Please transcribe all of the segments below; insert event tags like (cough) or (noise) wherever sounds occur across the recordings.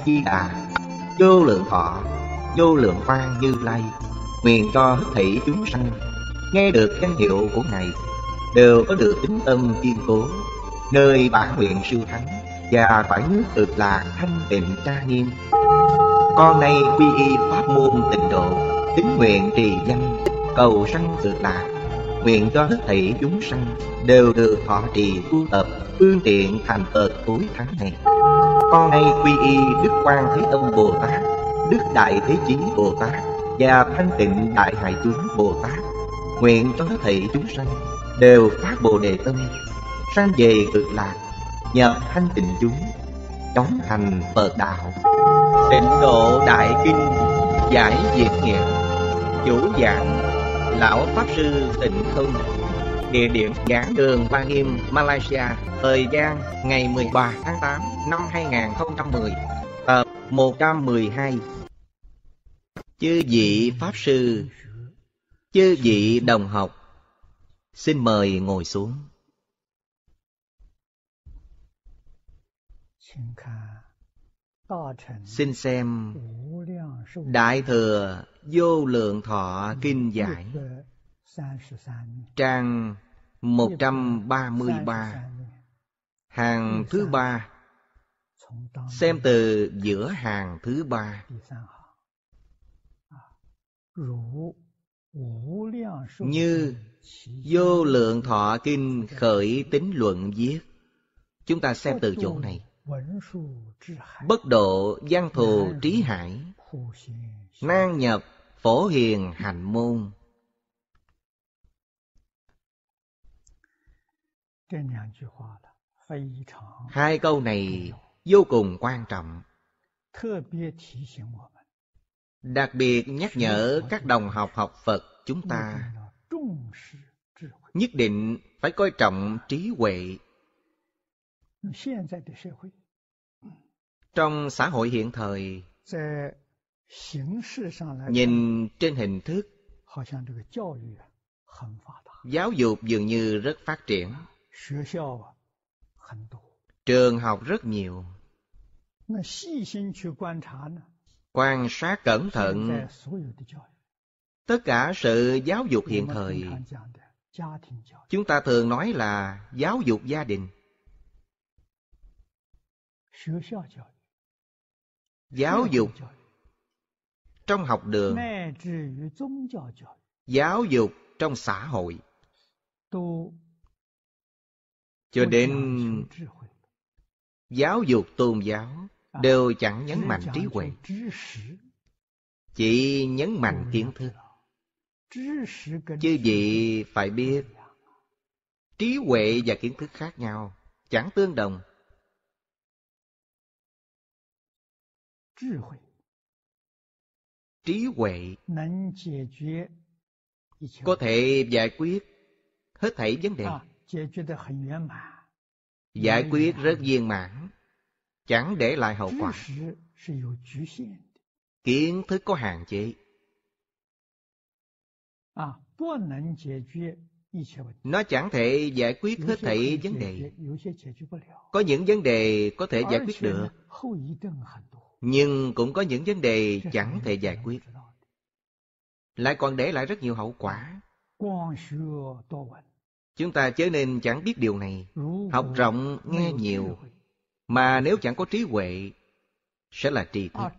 a di đà vô lượng thọ vô lượng quang như lai nguyện cho hết thảy chúng sanh nghe được danh hiệu của ngài đều có được tính tâm kiên cố nơi bản nguyện siêu thắng và cõi nước cực lạc thanh tịnh tra nghiêm con nay quy y pháp môn tịnh độ tính nguyện trì danh cầu sanh cực lạc nguyện cho hết thảy chúng sanh đều được thọ trì tu tập phương tiện thành phật cuối tháng này con nay quy y đức quan thế âm bồ tát đức đại thế chí bồ tát và thanh tịnh đại hải tướng bồ tát nguyện cho thị chúng sanh đều phát bồ đề tâm sanh về cực lạc nhờ thanh tịnh chúng chóng thành phật đạo tịnh độ đại kinh giải diệt nghĩa chủ giảng lão pháp sư tịnh không địa điểm giảng đường Ba Nghiêm, Malaysia, thời gian ngày 13 tháng 8 năm 2010, tập 112. Chư vị Pháp Sư, chư vị đồng học, xin mời ngồi xuống. Xin xem Đại Thừa Vô Lượng Thọ Kinh Giải Trang 133 Hàng thứ ba Xem từ giữa hàng thứ ba Như Vô lượng thọ kinh khởi tính luận viết Chúng ta xem từ chỗ này Bất độ văn thù trí hải nang nhập phổ hiền hành môn Hai câu này vô cùng quan trọng. Đặc biệt nhắc nhở các đồng học học Phật chúng ta nhất định phải coi trọng trí huệ. Trong xã hội hiện thời, nhìn trên hình thức, giáo dục dường như rất phát triển Trường học rất nhiều. Quan sát cẩn thận tất cả sự giáo dục hiện thời chúng ta thường nói là giáo dục gia đình giáo dục trong học đường giáo dục trong xã hội cho đến giáo dục tôn giáo à, đều chẳng nhấn mạnh trí huệ chỉ nhấn mạnh kiến thức chứ gì phải biết trí huệ và kiến thức khác nhau chẳng tương đồng trí huệ có thể giải quyết hết thảy vấn đề à, Giải quyết rất viên mãn, chẳng để lại hậu quả. Kiến thức có hạn chế. Nó chẳng thể giải quyết hết thảy vấn đề. Có những vấn đề có thể giải quyết được, nhưng cũng có những vấn đề chẳng thể giải quyết. Lại còn để lại rất nhiều hậu quả. Chúng ta chớ nên chẳng biết điều này Học rộng nghe nhiều Mà nếu chẳng có trí huệ Sẽ là trì thức à,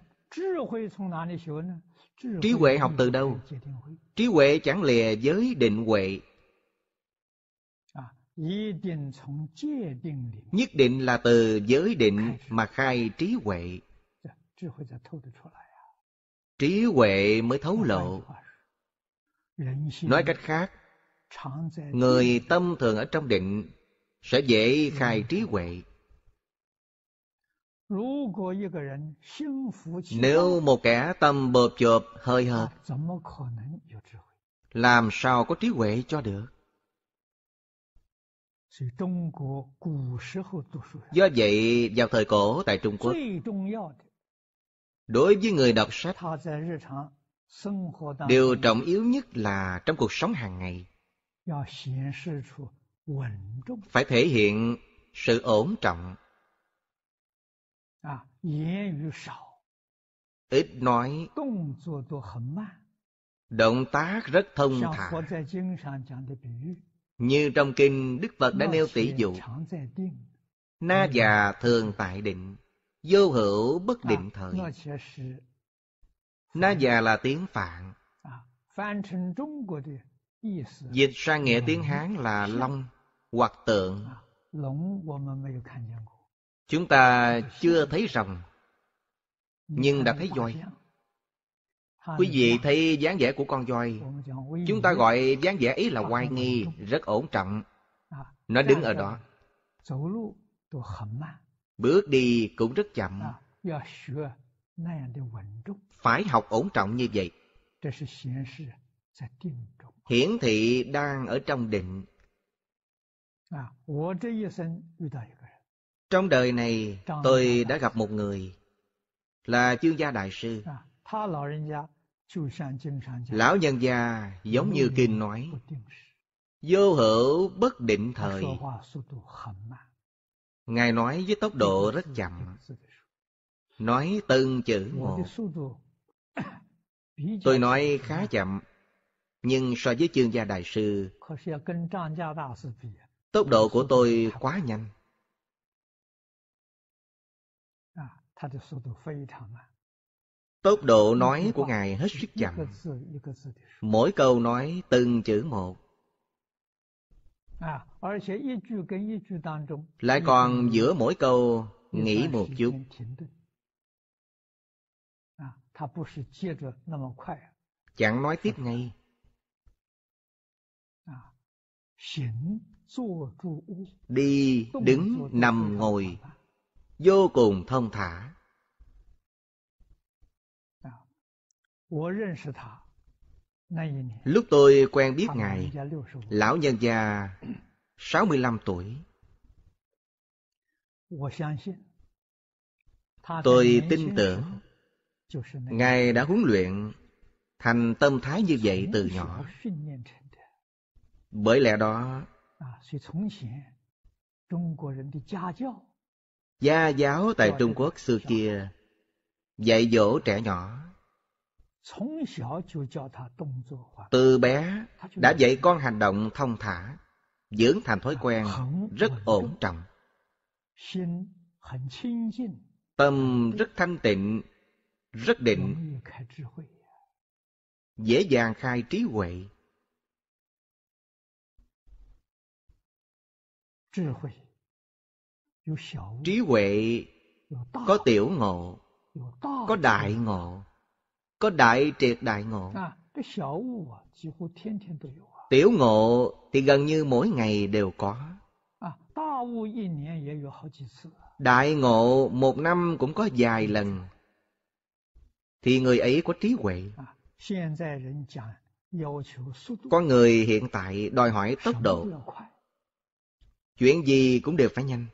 Trí huệ học từ đâu? Trí huệ chẳng lìa giới định huệ à, Nhất định là từ giới định mà khai trí huệ dạ, Trí huệ mới thấu lộ Nói cách khác Người tâm thường ở trong định Sẽ dễ ừ. khai trí huệ Nếu một kẻ tâm bợp chộp hơi hợt Làm sao có trí huệ cho được Do vậy, vào thời cổ tại Trung Quốc, đối với người đọc sách, điều trọng yếu nhất là trong cuộc sống hàng ngày phải thể hiện sự ổn trọng ít nói động tác rất thông thả như trong kinh đức phật đã nêu tỷ dụ na già thường tại định vô hữu bất định thời na già là tiếng phạn Dịch ra nghĩa tiếng Hán là long hoặc tượng. Chúng ta chưa thấy rồng, nhưng đã thấy voi. Quý vị thấy dáng vẻ của con voi, chúng ta gọi dáng vẻ ấy là oai nghi, rất ổn trọng. Nó đứng ở đó. Bước đi cũng rất chậm. Phải học ổn trọng như vậy hiển thị đang ở trong định à, trong đời này tôi đã gặp một người là chương gia đại sư à, lão nhân gia giống như kinh nói vô hữu bất định thời ngài nói với tốc độ rất chậm nói từng chữ một (coughs) tôi nói khá chậm nhưng so với chương gia đại sư, tốc độ của tôi quá nhanh. Tốc độ nói của Ngài hết sức chậm. Mỗi câu nói từng chữ một. Lại còn giữa mỗi câu nghĩ một chút. Chẳng nói tiếp ngay đi đứng nằm ngồi vô cùng thông thả lúc tôi quen biết ngài lão nhân già 65 tuổi tôi tin tưởng ngài đã huấn luyện thành tâm thái như vậy từ nhỏ bởi lẽ đó, à, gia giáo tại Trung Quốc xưa kia dạy dỗ trẻ nhỏ. Từ bé đã dạy con hành động thông thả, dưỡng thành thói quen rất ổn trọng. Tâm rất thanh tịnh, rất định, dễ dàng khai trí huệ. trí huệ có tiểu ngộ có đại ngộ có đại triệt đại ngộ tiểu ngộ thì gần như mỗi ngày đều có đại ngộ một năm cũng có vài lần thì người ấy có trí huệ có người hiện tại đòi hỏi tốc độ Chuyện gì cũng đều phải nhanh.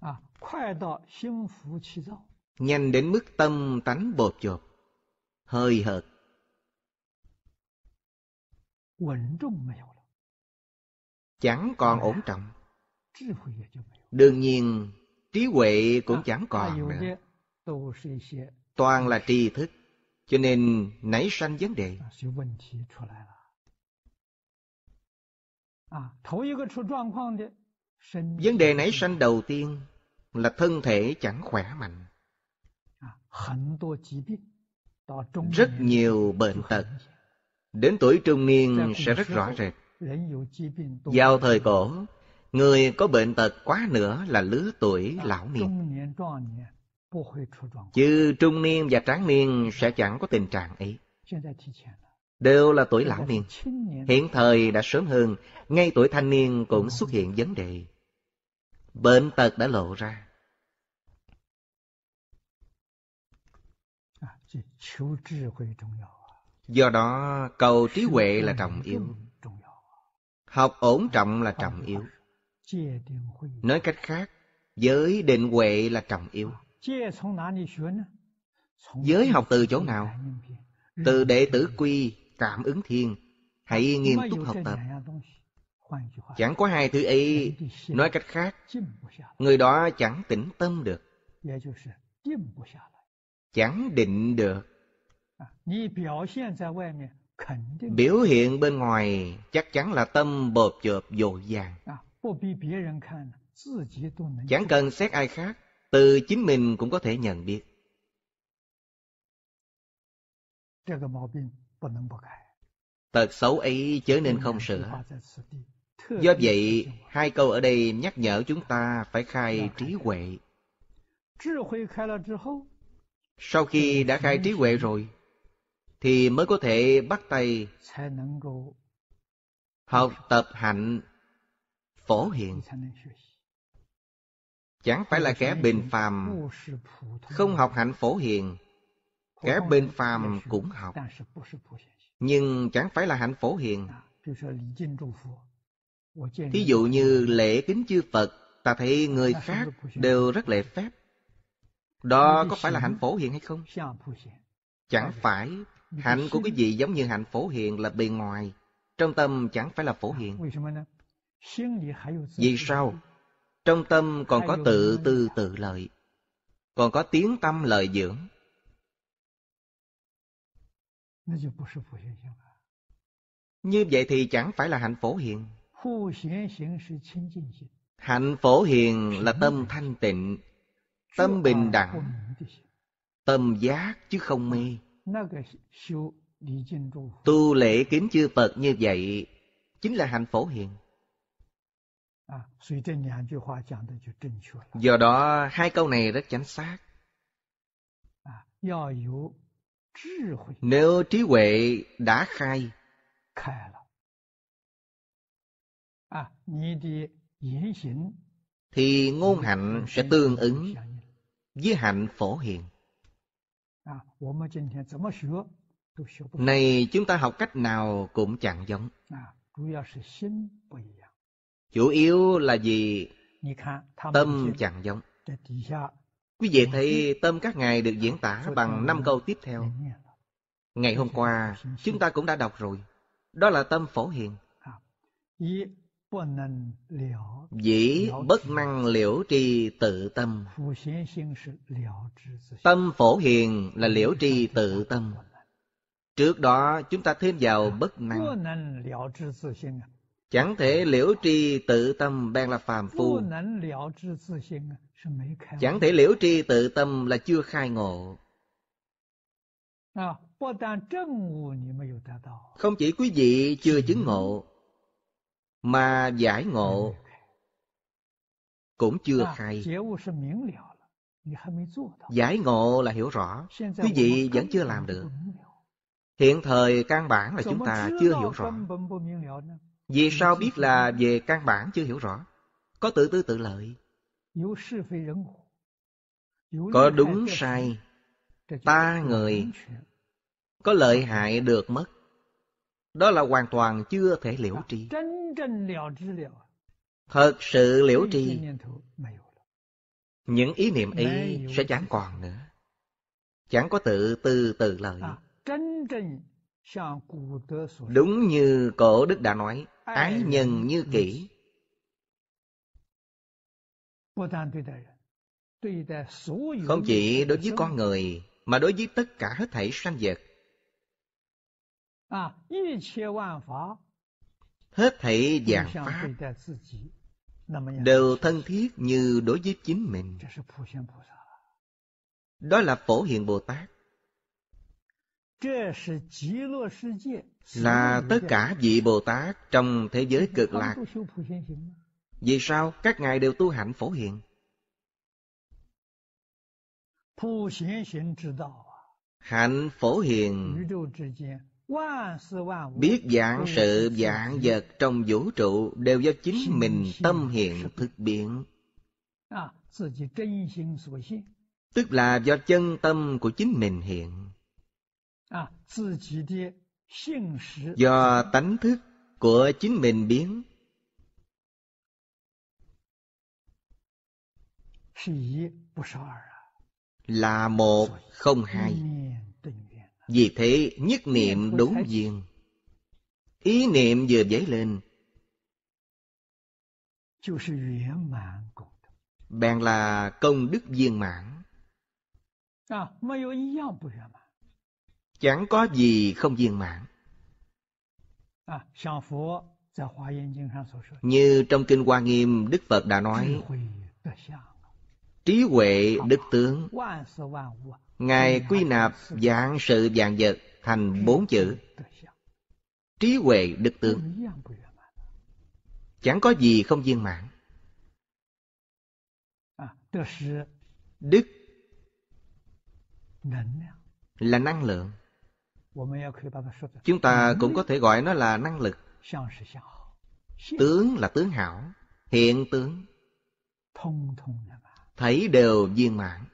À, nhanh đến mức tâm tánh bột chột, hơi hợt. Chẳng còn ổn trọng. Đương nhiên, trí huệ cũng à, chẳng còn nữa. Toàn là tri thức, cho nên nảy sanh vấn đề. À, 头一个出状况的 Vấn đề nảy sinh đầu tiên là thân thể chẳng khỏe mạnh. À, rất nhiều bệnh tật đến tuổi trung niên sẽ rất rõ rệt. Vào thời cổ, người có bệnh tật quá nữa là lứa tuổi à, lão niên. Chứ trung niên và tráng niên sẽ chẳng có tình trạng ấy đều là tuổi lão niên. Hiện thời đã sớm hơn, ngay tuổi thanh niên cũng xuất hiện vấn đề. Bệnh tật đã lộ ra. Do đó, cầu trí huệ là trọng yếu. Học ổn trọng là trọng yếu. Nói cách khác, giới định huệ là trọng yếu. Giới học từ chỗ nào? Từ đệ tử quy cảm ứng thiên hãy nghiêm túc học tập chẳng có hai thứ ấy nói cách khác người đó chẳng tĩnh tâm được chẳng định được à, biểu hiện bên ngoài chắc chắn là tâm bột chộp dồi dàng. À, chẳng cần xét ai khác từ chính mình cũng có thể nhận biết Tật xấu ấy chớ nên không sửa. Do vậy, hai câu ở đây nhắc nhở chúng ta phải khai trí huệ. Sau khi đã khai trí huệ rồi, thì mới có thể bắt tay học tập hạnh phổ hiện. Chẳng phải là kẻ bình phàm, không học hạnh phổ hiện kẻ bên phàm cũng học nhưng chẳng phải là hạnh phổ hiền thí dụ như lễ kính chư phật ta thấy người khác đều rất lễ phép đó có phải là hạnh phổ hiền hay không chẳng phải hạnh của cái gì giống như hạnh phổ hiền là bề ngoài trong tâm chẳng phải là phổ hiền vì sao trong tâm còn có tự tư tự lợi còn có tiếng tâm lợi dưỡng như vậy thì chẳng phải là hạnh phổ hiện? Hạnh phổ hiền là tâm thanh tịnh, tâm bình đẳng, tâm giác chứ không mê. Tu lễ kính chư Phật như vậy chính là hạnh phổ hiền. À, Do đó hai câu này rất chính xác. À, nếu trí huệ đã khai, thì ngôn hạnh sẽ tương ứng với hạnh phổ hiền. Này chúng ta học cách nào cũng chẳng giống. Chủ yếu là gì? Tâm chẳng giống. Quý vị thấy tâm các ngài được diễn tả bằng năm câu tiếp theo. Ngày hôm qua, chúng ta cũng đã đọc rồi. Đó là tâm phổ hiền. À, Dĩ bất năng liễu tri tự tâm. Tâm phổ hiền là liễu tri tự tâm. Trước đó chúng ta thêm vào à, bất năng. Chẳng thể liễu tri tự tâm bèn là phàm phu. Chẳng thể liễu tri tự tâm là chưa khai ngộ. Không chỉ quý vị chưa chứng ngộ, mà giải ngộ cũng chưa khai. Giải ngộ là hiểu rõ, quý vị vẫn chưa làm được. Hiện thời căn bản là chúng ta chưa hiểu rõ. Vì sao biết là về căn bản chưa hiểu rõ Có tự tư tự lợi Có đúng sai Ta người Có lợi hại được mất Đó là hoàn toàn chưa thể liễu tri Thật sự liễu tri Những ý niệm ấy sẽ chẳng còn nữa Chẳng có tự tư tự lợi Đúng như cổ đức đã nói, ái nhân như kỷ. Không chỉ đối với con người, mà đối với tất cả hết thảy sanh vật. À, hết thảy dạng pháp đều thân thiết như đối với chính mình. Đó là phổ hiện Bồ Tát là tất cả vị Bồ Tát trong thế giới cực lạc. Vì sao các ngài đều tu hạnh phổ hiện? Hạnh phổ hiền Biết dạng sự dạng vật trong vũ trụ Đều do chính mình tâm hiện à, thực biến。Tức là do chân tâm của chính mình hiện do tánh thức của chính mình biến là một không hai vì thế nhất niệm đúng duyên ý niệm vừa dấy lên bèn là công đức viên mãn chẳng có gì không viên mãn. Ah, Như trong Kinh Hoa Nghiêm, Đức Phật đã nói, Trí huệ đức tướng, Ngài quy nạp dạng sự dạng vật thành bốn chữ. Trí huệ đức tướng. Chẳng có gì không viên mãn. Ah, đức là năng lượng Chúng ta cũng có thể gọi nó là năng lực Tướng là tướng hảo Hiện tướng Thấy đều viên mãn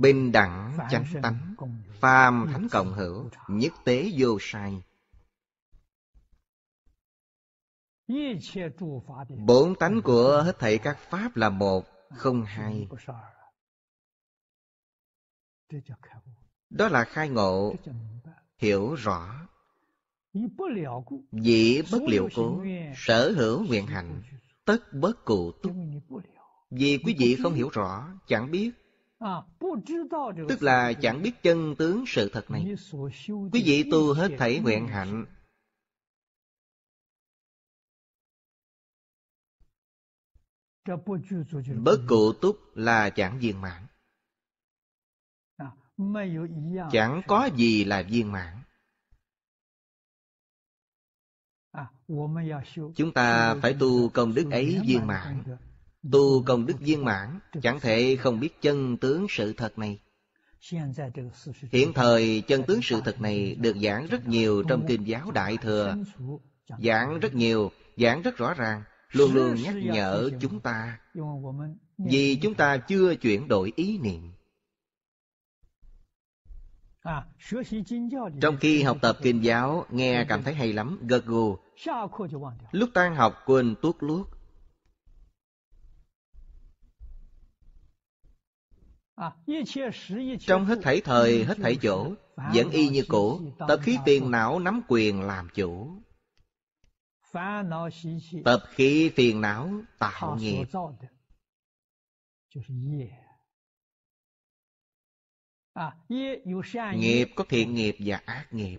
Bình đẳng chánh tánh Phàm thánh cộng hữu Nhất tế vô sai Bốn tánh của hết thảy các pháp là một Không hai đó là khai ngộ hiểu rõ dĩ bất liệu cố sở hữu nguyện hạnh tất bất cụ túc vì quý vị không hiểu rõ chẳng biết tức là chẳng biết chân tướng sự thật này quý vị tu hết thảy nguyện hạnh bất cụ túc là chẳng viên mãn chẳng có gì là viên mãn chúng ta phải tu công đức ấy viên mãn tu công đức viên mãn chẳng thể không biết chân tướng sự thật này hiện thời chân tướng sự thật này được giảng rất nhiều trong kinh giáo đại thừa giảng rất nhiều giảng rất rõ ràng luôn luôn nhắc nhở chúng ta vì chúng ta chưa chuyển đổi ý niệm trong khi học tập kinh giáo, nghe cảm thấy hay lắm, gật gù. Lúc tan học quên tuốt luốt. Trong hết thảy thời, hết thảy chỗ, vẫn y như cũ, tập khí phiền não nắm quyền làm chủ. Tập khí phiền não tạo nghiệp À, nghiệp có thiện nghiệp và ác nghiệp.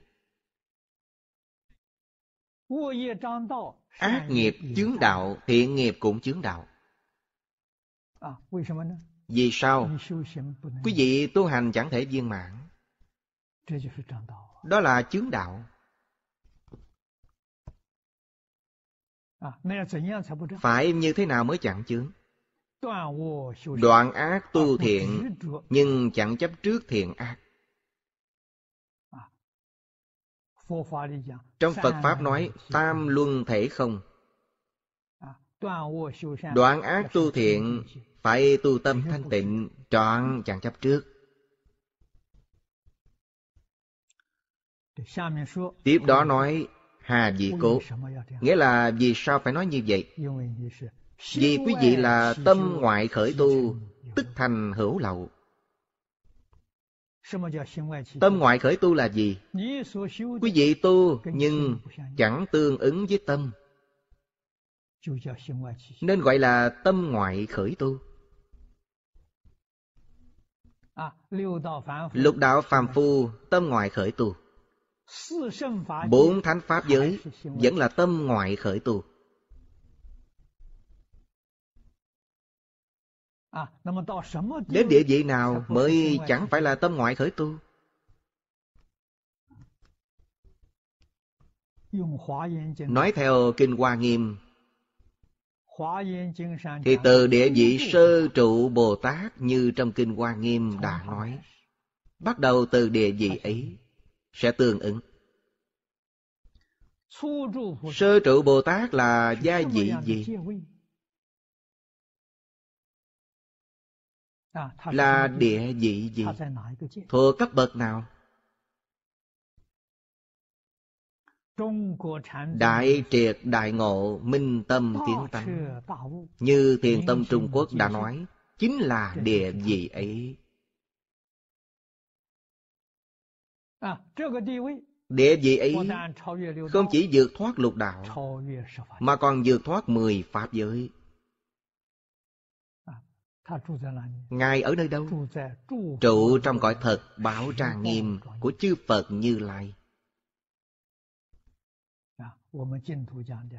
Ác nghiệp chứng đạo, thiện nghiệp cũng chứng đạo. À, vì sao? Quý vị tu hành chẳng thể viên mãn. Đó là chứng đạo. À, phải như thế nào mới chẳng chứng? Đoạn ác tu thiện, nhưng chẳng chấp trước thiện ác. À. Trong Phật Pháp nói, tam luân thể không. À, Đoạn ác tu thiện, phải tu tâm thanh tịnh, trọn chẳng chấp trước. Tiếp đó nói, hà dị cố. Nghĩa là vì sao phải nói như vậy? Vì quý vị là tâm ngoại khởi tu Tức thành hữu lậu Tâm ngoại khởi tu là gì? Quý vị tu nhưng chẳng tương ứng với tâm Nên gọi là tâm ngoại khởi tu Lục đạo phàm phu tâm ngoại khởi tu Bốn thánh pháp giới vẫn là tâm ngoại khởi tu À, Đến địa vị nào mới chẳng phải là tâm ngoại khởi tu? Nói theo Kinh Hoa Nghiêm Thì từ địa vị sơ trụ Bồ Tát Như trong Kinh Hoa Nghiêm đã nói Bắt đầu từ địa vị ấy Sẽ tương ứng Sơ trụ Bồ Tát là gia vị gì? À, là địa vị gì thuộc cấp bậc nào đại triệt đại ngộ minh tâm kiến tâm, như thiền tâm trung quốc đã nói chính là à, địa vị ấy địa vị ấy không chỉ vượt thoát lục đạo mà còn vượt thoát mười pháp giới Ngài ở nơi đâu? Trụ trong cõi thật bảo trang nghiêm của chư Phật Như Lai.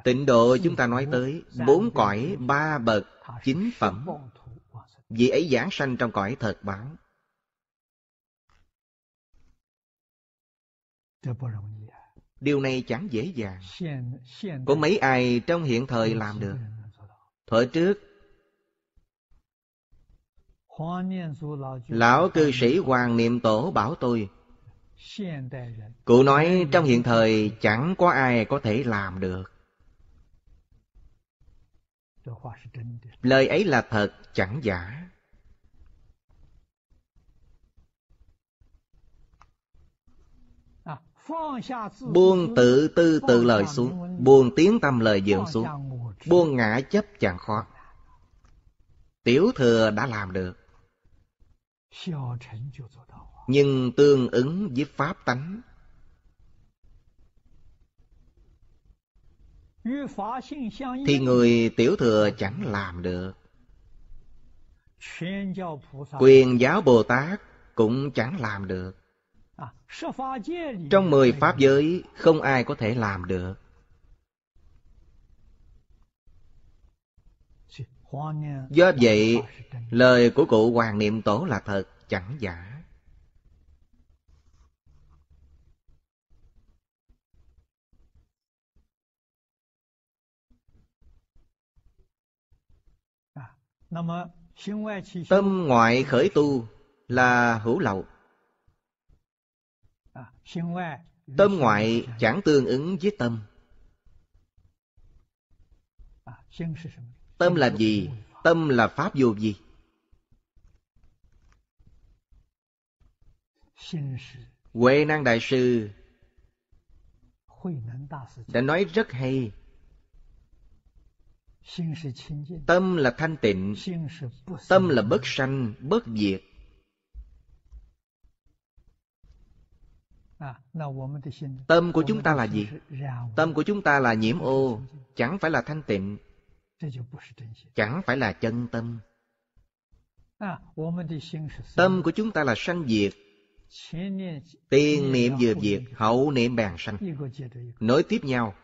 Tịnh độ chúng ta nói tới bốn cõi ba bậc chín phẩm. vì ấy giảng sanh trong cõi thật bảo. Điều này chẳng dễ dàng Có mấy ai trong hiện thời làm được Thời trước Lão cư sĩ Hoàng Niệm Tổ bảo tôi Cụ nói trong hiện thời chẳng có ai có thể làm được Lời ấy là thật chẳng giả à, Buông tự tư tự lời xuống Buông tiếng tâm lời dường xuống Buông ngã chấp chẳng khó Tiểu thừa đã làm được nhưng tương ứng với pháp tánh thì người tiểu thừa chẳng làm được quyền giáo bồ tát cũng chẳng làm được à, trong mười pháp giới không ai có thể làm được Do vậy, lời của cụ Hoàng Niệm Tổ là thật, chẳng giả. Tâm ngoại khởi tu là hữu lậu. Tâm ngoại chẳng tương ứng với tâm. Tâm là gì? Tâm là pháp vô vi. Huệ năng đại sư đã nói rất hay. Tâm là thanh tịnh, tâm là bất sanh, bất diệt. Tâm của chúng ta là gì? Tâm của chúng ta là nhiễm ô, chẳng phải là thanh tịnh chẳng phải là chân tâm tâm của chúng ta là sanh diệt tiền niệm vừa diệt hậu niệm bàn sanh nối tiếp nhau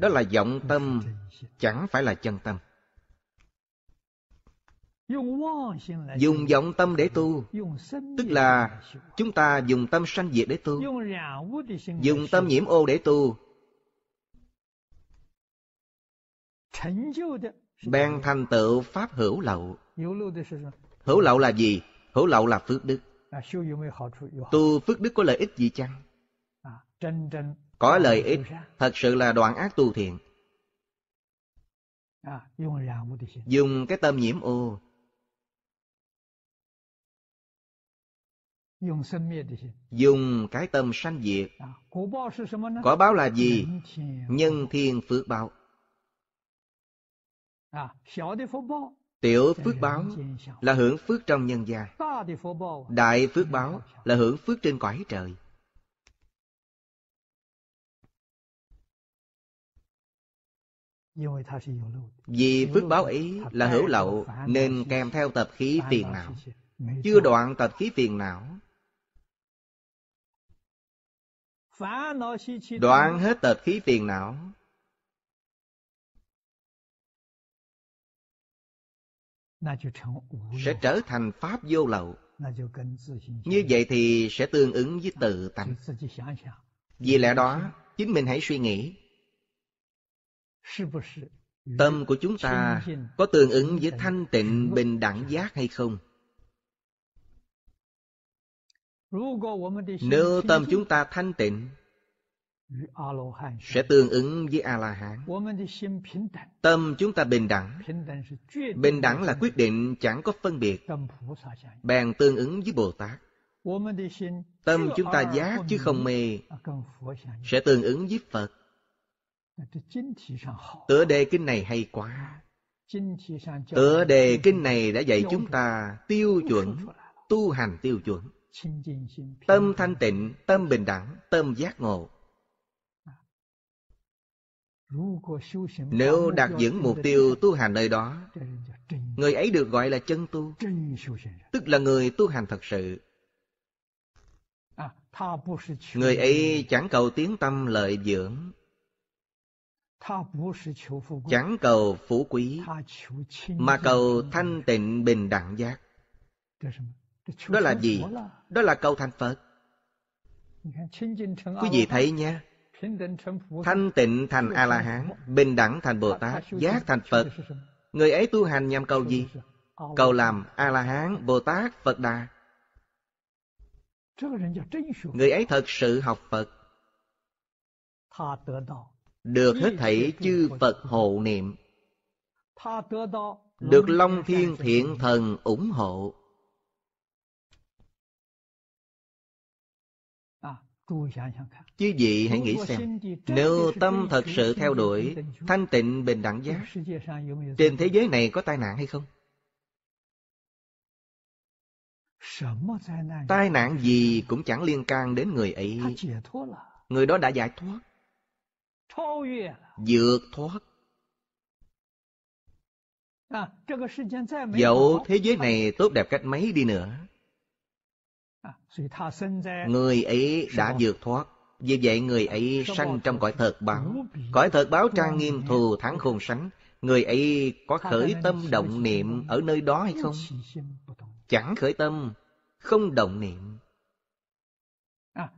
đó là vọng tâm chẳng phải là chân tâm dùng vọng tâm để tu tức là chúng ta dùng tâm sanh diệt để tu dùng tâm nhiễm ô để tu Bèn thành tựu Pháp hữu lậu Hữu lậu là gì? Hữu lậu là phước đức à, Tu phước đức có lợi ích gì chăng? À, có lợi ích Thật sự là đoạn ác tu thiện à, Dùng cái tâm nhiễm ô Dùng cái tâm sanh diệt Quả báo là gì? Nhân thiên phước báo Tiểu phước báo là hưởng phước trong nhân gian. Đại phước báo là hưởng phước trên cõi trời. Vì phước báo ấy là hữu lậu nên kèm theo tập khí phiền não. Chưa đoạn tập khí phiền não. Đoạn hết tập khí phiền não sẽ trở thành pháp vô lậu như vậy thì sẽ tương ứng với tự tánh vì lẽ đó chính mình hãy suy nghĩ tâm của chúng ta có tương ứng với thanh tịnh bình đẳng giác hay không nếu tâm chúng ta thanh tịnh sẽ tương ứng với a la hán tâm chúng ta bình đẳng bình đẳng là quyết định chẳng có phân biệt bèn tương ứng với bồ tát tâm chúng ta giác chứ không mê sẽ tương ứng với phật tựa đề kinh này hay quá tựa đề kinh này đã dạy chúng ta tiêu chuẩn tu hành tiêu chuẩn tâm thanh tịnh tâm bình đẳng tâm giác ngộ nếu đạt những mục tiêu tu hành nơi đó, người ấy được gọi là chân tu, tức là người tu hành thật sự. Người ấy chẳng cầu tiếng tâm lợi dưỡng, chẳng cầu phú quý, mà cầu thanh tịnh bình đẳng giác. Đó là gì? Đó là cầu thành Phật. Quý vị thấy nha, Thanh tịnh thành A-la-hán, bình đẳng thành Bồ-Tát, giác thành Phật. Người ấy tu hành nhằm cầu gì? Cầu làm A-la-hán, Bồ-Tát, Phật Đà. Người ấy thật sự học Phật. Được hết thảy chư Phật hộ niệm. Được Long Thiên Thiện Thần ủng hộ. Chứ gì hãy nghĩ xem Nếu tâm thật sự theo đuổi Thanh tịnh bình đẳng giác Trên thế giới này có tai nạn hay không? Tai nạn gì cũng chẳng liên can đến người ấy Người đó đã giải thoát Vượt thoát Dẫu thế giới này tốt đẹp cách mấy đi nữa Người ấy đã vượt thoát Vì vậy người ấy sanh trong cõi thật báo Cõi thật báo trang nghiêm thù thắng khôn sánh Người ấy có khởi tâm động niệm ở nơi đó hay không? Chẳng khởi tâm, không động niệm à,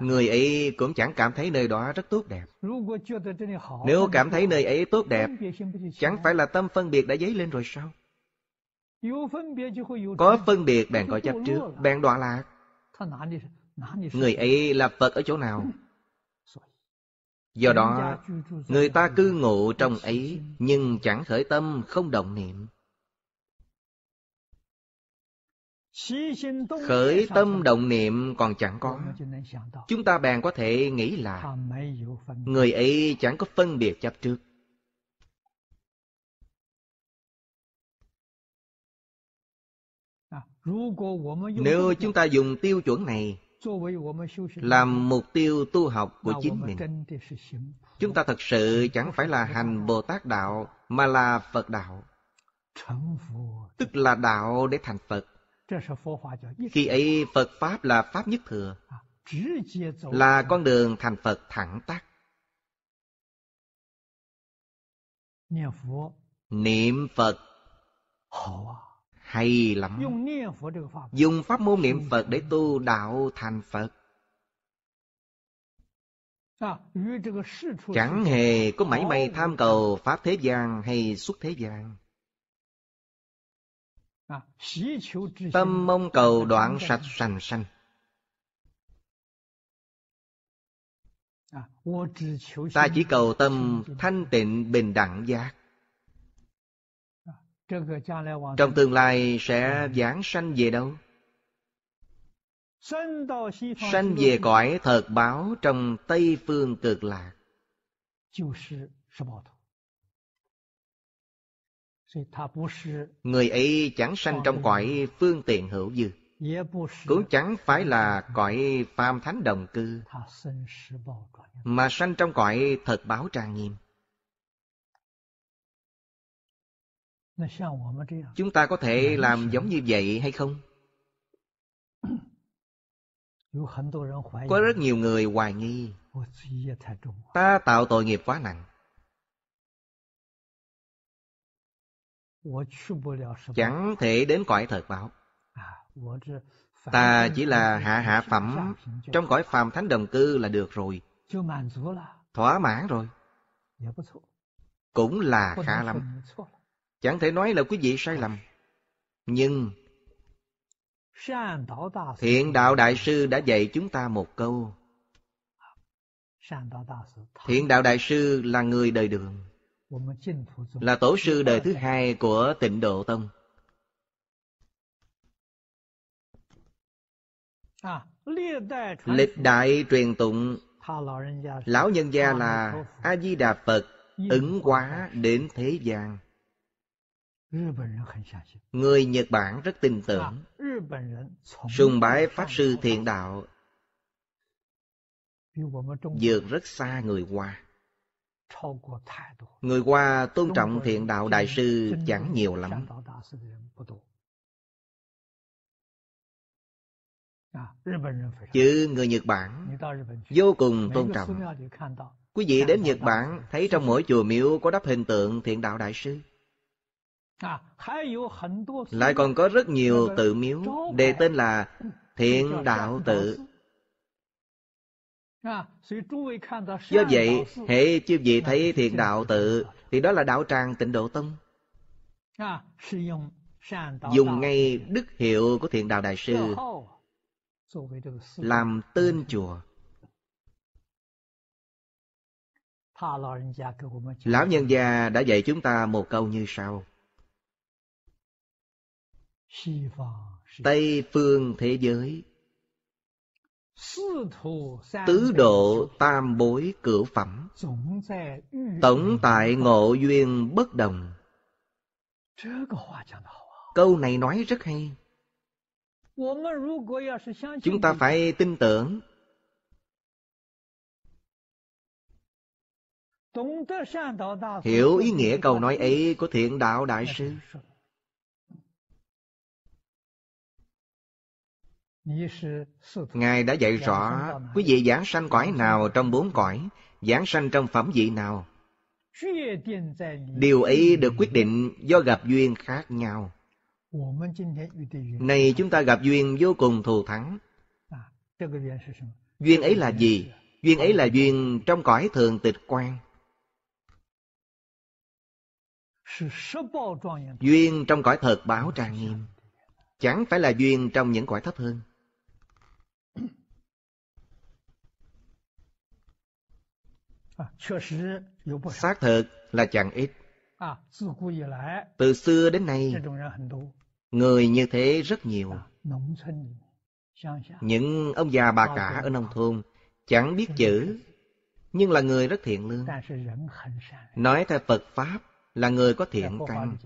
Người ấy cũng chẳng cảm thấy nơi đó rất tốt đẹp Nếu cảm thấy nơi ấy tốt đẹp Chẳng phải là tâm phân biệt đã dấy lên rồi sao có phân biệt bạn có chấp trước Bạn đọa lạc Người ấy là Phật ở chỗ nào (laughs) Do đó Người ta cư ngụ trong ấy Nhưng chẳng khởi tâm không động niệm Khởi tâm động niệm còn chẳng có Chúng ta bèn có thể nghĩ là Người ấy chẳng có phân biệt chấp trước Nếu chúng ta dùng tiêu chuẩn này làm mục tiêu tu học của chính mình, chúng ta thật sự chẳng phải là hành Bồ Tát đạo mà là Phật đạo. Tức là đạo để thành Phật. Khi ấy Phật Pháp là Pháp nhất thừa, là con đường thành Phật thẳng tắc. Niệm Phật hay lắm. Dùng pháp môn niệm Phật để tu đạo thành Phật. À, Chẳng hề có mảy may tham cầu Pháp thế gian hay xuất thế gian. À, tâm mong cầu đoạn sạch sành sanh. À, Ta chỉ cầu tâm thanh tịnh bình đẳng giác trong tương lai sẽ giảng sanh về đâu sanh về cõi thật báo trong tây phương cực lạc người ấy chẳng sanh trong cõi phương tiện hữu dư cũng chẳng phải là cõi phàm thánh đồng cư mà sanh trong cõi thật báo trang nghiêm À. Chúng ta có thể làm giống như vậy hay không? Có rất nhiều người hoài nghi Ta tạo tội nghiệp quá nặng Chẳng thể đến cõi thời báo à, Ta chỉ là hạ hạ phẩm Trong cõi phàm thánh đồng cư là được rồi Thỏa mãn rồi dạ, Cũng là khá lắm Chẳng thể nói là quý vị sai lầm. Nhưng Thiện Đạo Đại Sư đã dạy chúng ta một câu. Thiện Đạo Đại Sư là người đời đường. Là tổ sư đời thứ hai của tịnh Độ Tông. Lịch đại truyền tụng Lão nhân gia là A-di-đà Phật Ứng hóa đến thế gian Người Nhật Bản rất tin tưởng Sùng bái Pháp Sư Thiện Đạo vượt rất xa người Hoa Người Hoa tôn trọng Thiện Đạo Đại Sư chẳng nhiều lắm Chứ người Nhật Bản vô cùng tôn trọng Quý vị đến Nhật Bản thấy trong mỗi chùa miếu có đắp hình tượng Thiện Đạo Đại Sư À, Lại còn có rất nhiều tự miếu Đề tên là ừ, Thiện Đạo Tự à, Do vậy, hệ chư vị thấy thiện đạo tự Thì đó là đạo tràng tịnh độ tông à, Dùng ngay đức hiệu của thiện đạo đại sư Làm tên chùa Lão nhân gia đã dạy chúng ta một câu như sau Tây phương thế giới Tứ độ tam bối cửu phẩm Tổng tại ngộ duyên bất đồng Câu này nói rất hay Chúng ta phải tin tưởng Hiểu ý nghĩa câu nói ấy của thiện đạo đại sư Ngài đã dạy rõ quý vị giảng sanh cõi nào trong bốn cõi, giảng sanh trong phẩm vị nào. Điều ấy được quyết định do gặp duyên khác nhau. Này chúng ta gặp duyên vô cùng thù thắng. Duyên ấy là gì? Duyên ấy là duyên trong cõi thường tịch quan. Duyên trong cõi thật báo trang nghiêm Chẳng phải là duyên trong những cõi thấp hơn Xác thực là chẳng ít. Từ xưa đến nay, người như thế rất nhiều. Những ông già bà cả ở nông thôn chẳng biết chữ, nhưng là người rất thiện lương. Nói theo Phật Pháp là người có thiện căn.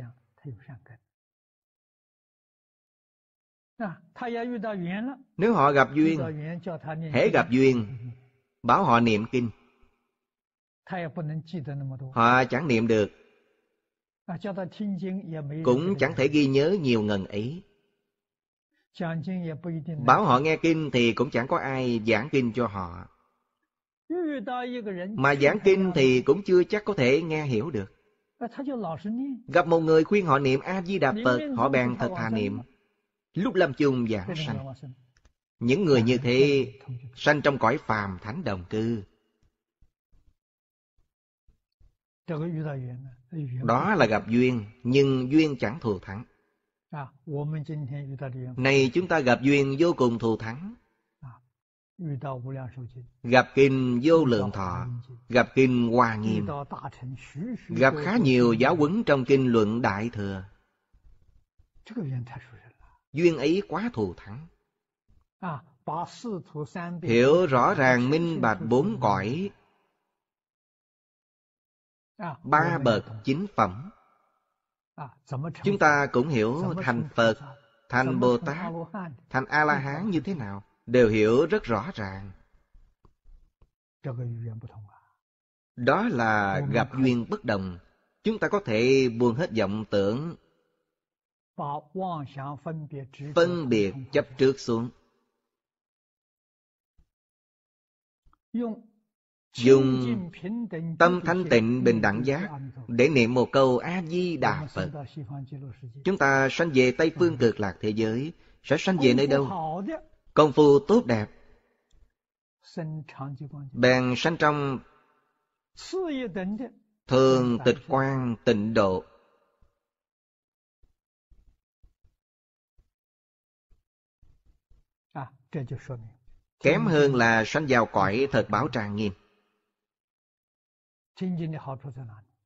Nếu họ gặp duyên, hễ gặp duyên, bảo họ niệm kinh. Họ chẳng niệm được Cũng chẳng thể ghi nhớ nhiều ngần ấy Bảo họ nghe kinh thì cũng chẳng có ai giảng kinh cho họ Mà giảng kinh thì cũng chưa chắc có thể nghe hiểu được Gặp một người khuyên họ niệm A-di-đà Phật Họ bèn thật thà niệm Lúc lâm chung giảng sanh Những người như thế Sanh trong cõi phàm thánh đồng cư Đó là gặp duyên, nhưng duyên chẳng thù thắng. À, Này chúng ta gặp duyên vô cùng thù thắng. À, gặp kinh vô lượng thọ, gặp kinh hoa nghiêm, gặp khá nhiều giáo huấn trong kinh luận đại thừa. Duyên ấy quá thù thắng. À, Hiểu rõ ràng minh bạch bốn cõi À, ba bậc chính phẩm à, chúng ta cũng hiểu thành phật thành bồ tát thành a la hán như thế nào đều hiểu rất rõ ràng đó là gặp duyên bất đồng chúng ta có thể buông hết vọng tưởng phân biệt chấp trước xuống dùng tâm thanh tịnh bình đẳng giác để niệm một câu a di đà phật chúng ta sanh về tây phương cực lạc thế giới sẽ sanh về nơi đâu công phu tốt đẹp bèn sanh trong thường tịch quan tịnh độ à, kém hơn là sanh vào cõi thật báo tràng nghiêm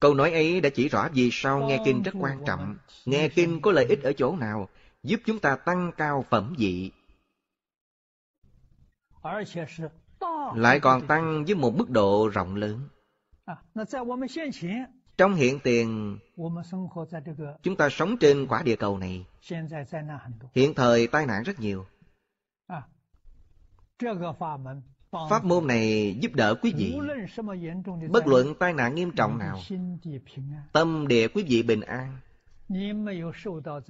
Câu nói ấy đã chỉ rõ vì sao nghe kinh rất quan trọng. Nghe kinh có lợi ích ở chỗ nào, giúp chúng ta tăng cao phẩm vị. Lại còn tăng với một mức độ rộng lớn. À, Trong hiện tiền, chúng ta sống trên quả địa cầu này. Hiện thời tai nạn rất nhiều. À, Pháp môn này giúp đỡ quý vị Bất luận tai nạn nghiêm trọng nào Tâm địa quý vị bình an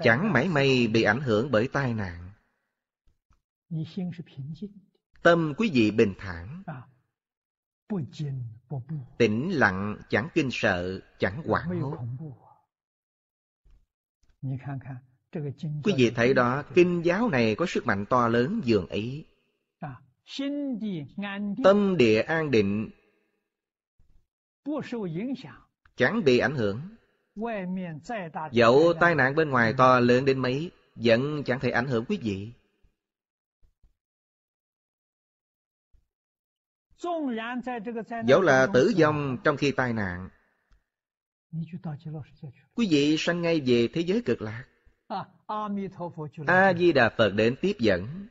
Chẳng mãi may bị ảnh hưởng bởi tai nạn Tâm quý vị bình thản Tĩnh lặng chẳng kinh sợ Chẳng hoảng hốt Quý vị thấy đó Kinh giáo này có sức mạnh to lớn dường ấy Tâm địa an định chẳng bị ảnh hưởng. Dẫu tai nạn bên ngoài to lớn đến mấy, vẫn chẳng thể ảnh hưởng quý vị. Dẫu là tử vong trong khi tai nạn, quý vị sanh ngay về thế giới cực lạc. A-di-đà Phật đến tiếp dẫn.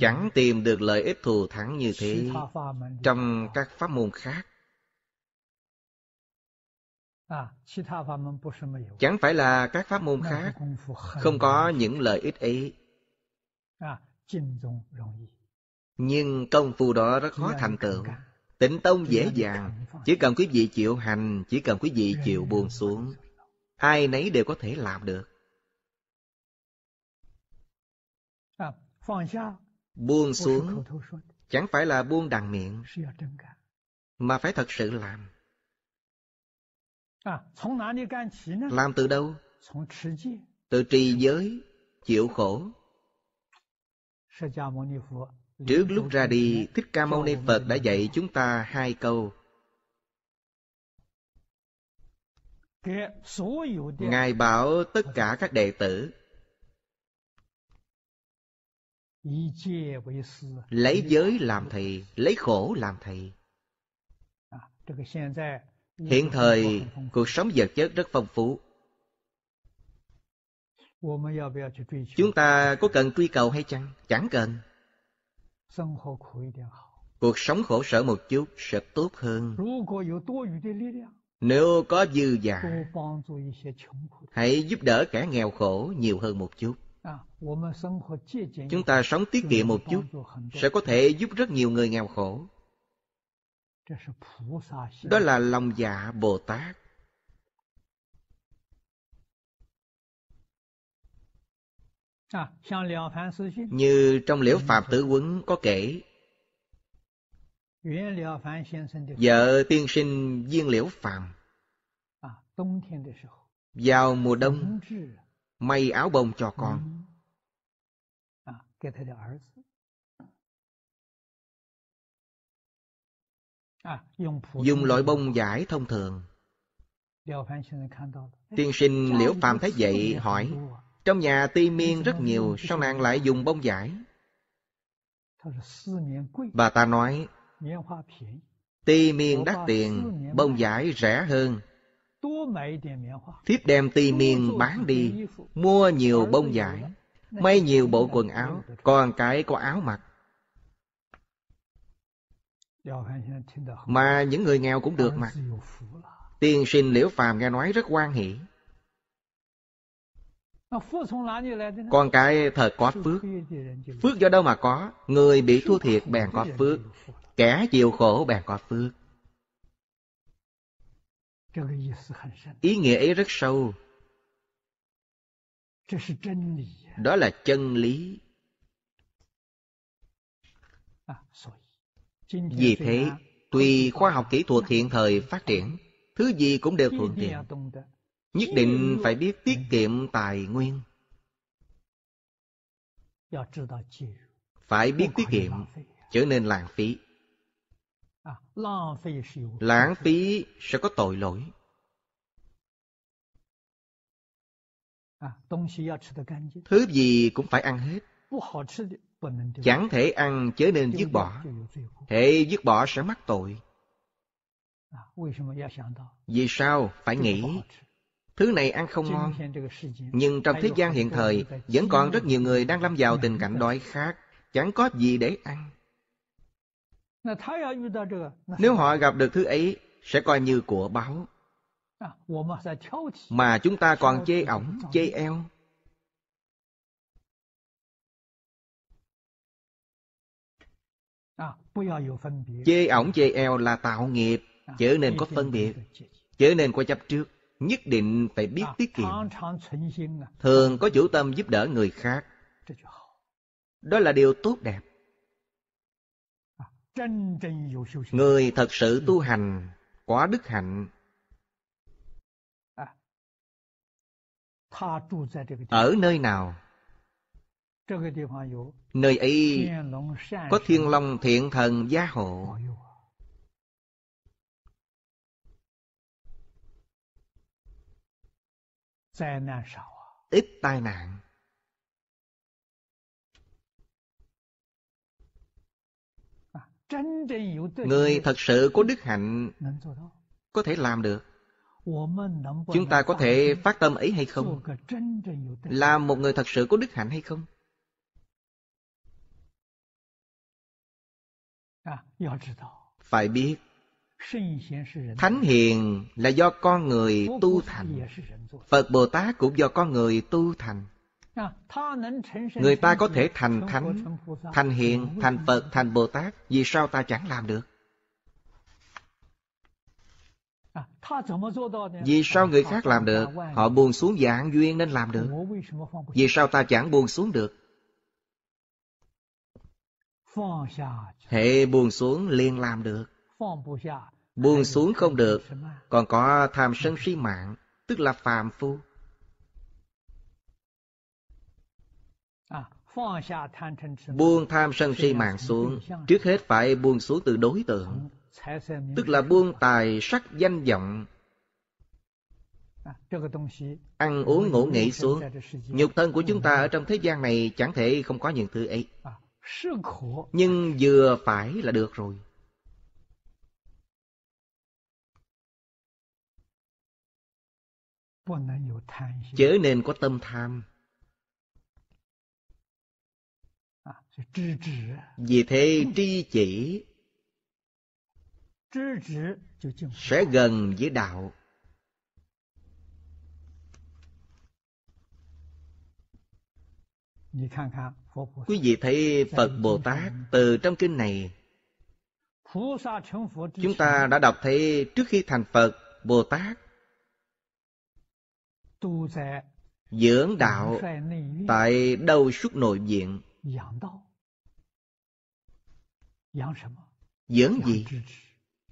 chẳng tìm được lợi ích thù thắng như thế trong các pháp môn khác chẳng phải là các pháp môn khác không có những lợi ích ấy nhưng công phu đó rất khó thành tựu tịnh tông dễ dàng chỉ cần quý vị chịu hành chỉ cần quý vị chịu buồn xuống ai nấy đều có thể làm được Buông xuống chẳng phải là buông đằng miệng, mà phải thật sự làm. Làm từ đâu? Từ trì giới, chịu khổ. Trước lúc ra đi, Thích Ca Mâu Ni Phật đã dạy chúng ta hai câu. Ngài bảo tất cả các đệ tử lấy giới làm thầy lấy khổ làm thầy hiện thời cuộc sống vật chất rất phong phú chúng ta có cần truy cầu hay chăng chẳng cần cuộc sống khổ sở một chút sẽ tốt hơn nếu có dư giả hãy giúp đỡ kẻ nghèo khổ nhiều hơn một chút Chúng ta sống tiết kiệm một chút sẽ có thể giúp rất nhiều người nghèo khổ. Đó là lòng dạ Bồ Tát. Như trong Liễu Phạm Tử Quấn có kể Vợ tiên sinh Viên Liễu Phạm Vào mùa đông may áo bông cho con à, à, dùng loại bông giải thông thường tiên sinh liễu phàm thấy vậy hỏi trong nhà ti miên rất nhiều sao nàng lại dùng bông giải bà ta nói ti miên đắt tiền bông giải rẻ hơn Thiếp đem ti miên bán đi, mua nhiều bông vải, may nhiều bộ quần áo, còn cái có áo mặc. Mà những người nghèo cũng được mặc. Tiên sinh Liễu Phàm nghe nói rất quan hỷ. Con cái thật có phước. Phước do đâu mà có, người bị thua thiệt bèn có phước, kẻ chịu khổ bèn có phước. Ý nghĩa ấy rất sâu. Đó là chân lý. À, Vì thế, tùy khoa học kỹ thuật hiện thời phát triển, thứ gì cũng đều thuận tiện. Nhất định phải biết tiết kiệm tài nguyên. Phải biết tiết kiệm, trở nên lãng phí. À, lãng phí sẽ có tội lỗi à, à, thứ gì cũng phải ăn hết chẳng thể ăn chớ nên dứt bỏ hệ dứt bỏ sẽ mắc tội vì sao phải nghĩ thứ này ăn không ngon nhưng trong thế gian hiện thời vẫn còn rất nhiều người đang lâm vào tình cảnh đói khát chẳng có gì để ăn nếu họ gặp được thứ ấy, sẽ coi như của báo. Mà chúng ta còn chê ổng, chê eo. Chê ổng, chê eo là tạo nghiệp, chớ nên có phân biệt, chớ nên có chấp trước. Nhất định phải biết à tiết kiệm. Thường có chủ tâm giúp đỡ người khác. Đó là điều tốt đẹp. Người thật sự tu hành, quá đức hạnh. À, Ở nơi nào? Nơi ấy có thiên long thiện thần gia hộ. À? Ít tai nạn người thật sự có đức hạnh có thể làm được chúng ta có thể phát tâm ấy hay không Là một người thật sự có đức hạnh hay không phải biết thánh hiền là do con người tu thành phật bồ tát cũng do con người tu thành Người ta có thể thành thánh, thành hiện, thành Phật, thành Bồ Tát. Vì sao ta chẳng làm được? Vì sao người khác làm được? Họ buồn xuống dạng duyên nên làm được. Vì sao ta chẳng buồn xuống được? Hệ buồn xuống liền làm được. Buồn xuống không được, còn có tham sân si mạng, tức là phàm phu. Buông tham sân si mạng xuống Trước hết phải buông xuống từ đối tượng Tức là buông tài sắc danh vọng à, Ăn uống ngủ nghỉ xuống Nhục thân của chúng ta ở trong thế gian này Chẳng thể không có những thứ ấy à, Nhưng vừa phải là được rồi Chớ nên có tâm tham Vì thế tri chỉ sẽ gần với đạo. Quý vị thấy Phật Bồ Tát từ trong kinh này Chúng ta đã đọc thấy trước khi thành Phật, Bồ Tát Dưỡng đạo tại đâu suốt nội viện Dưỡng gì?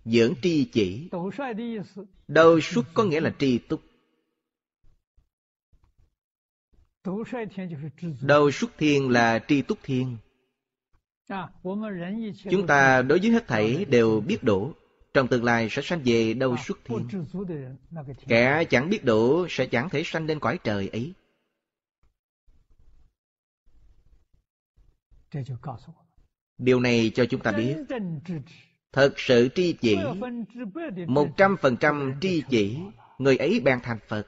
Dưỡng tri chỉ. Đầu xuất có nghĩa là tri túc. Đầu xuất thiên là tri túc thiên. Chúng ta đối với hết thảy đều biết đủ. Trong tương lai sẽ sanh về đâu xuất thiên. Kẻ chẳng biết đủ sẽ chẳng thể sanh lên cõi trời ấy. Điều này cho chúng ta biết Thật sự tri chỉ Một trăm phần trăm tri chỉ Người ấy bèn thành Phật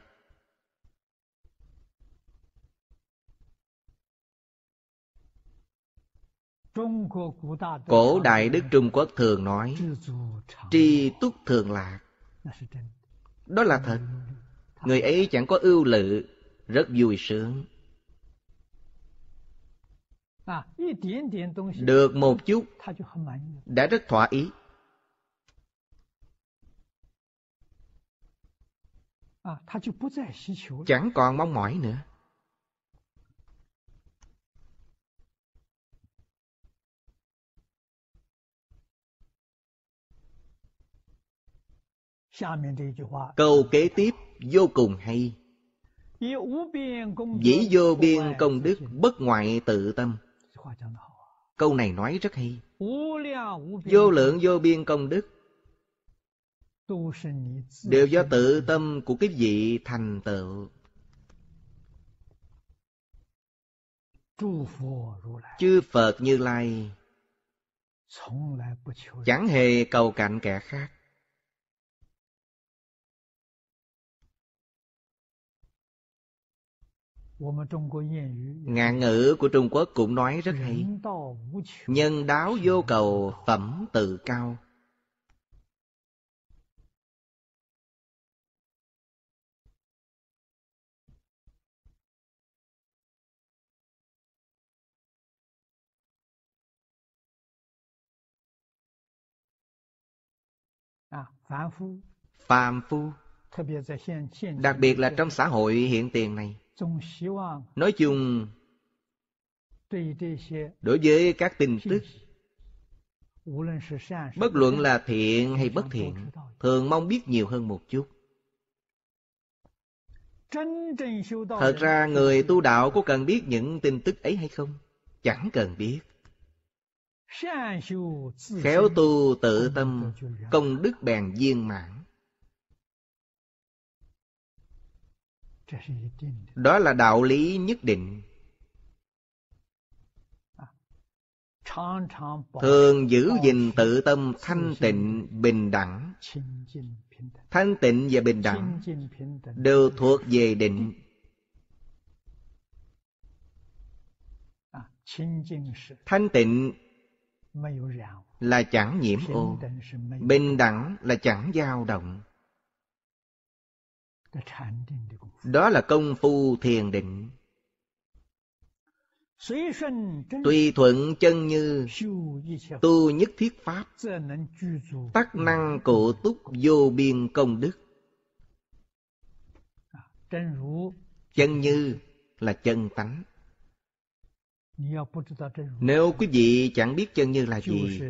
Cổ đại Đức Trung Quốc thường nói Tri túc thường lạc Đó là thật Người ấy chẳng có ưu lự Rất vui sướng được một chút đã rất thỏa ý chẳng còn mong mỏi nữa câu kế tiếp vô cùng hay dĩ vô biên công đức bất ngoại tự tâm Câu này nói rất hay. Vô lượng vô biên công đức đều do tự tâm của cái vị thành tựu. Chư Phật Như Lai chẳng hề cầu cạnh kẻ khác. Ngạn ngữ của Trung Quốc cũng nói rất hay Nhân đáo vô cầu phẩm tự cao à, Phàm phu Đặc biệt là trong xã hội hiện tiền này nói chung đối với các tin tức bất luận là thiện hay bất thiện thường mong biết nhiều hơn một chút thật ra người tu đạo có cần biết những tin tức ấy hay không chẳng cần biết khéo tu tự tâm công đức bèn viên mãn đó là đạo lý nhất định thường giữ gìn tự tâm thanh tịnh bình đẳng thanh tịnh và bình đẳng đều thuộc về định thanh tịnh là chẳng nhiễm ô bình đẳng là chẳng dao động đó là công phu thiền định. Tùy thuận chân như tu nhất thiết pháp, tắc năng cổ túc vô biên công đức. À, chân như là chân tánh. Nếu quý vị chẳng biết chân như là gì,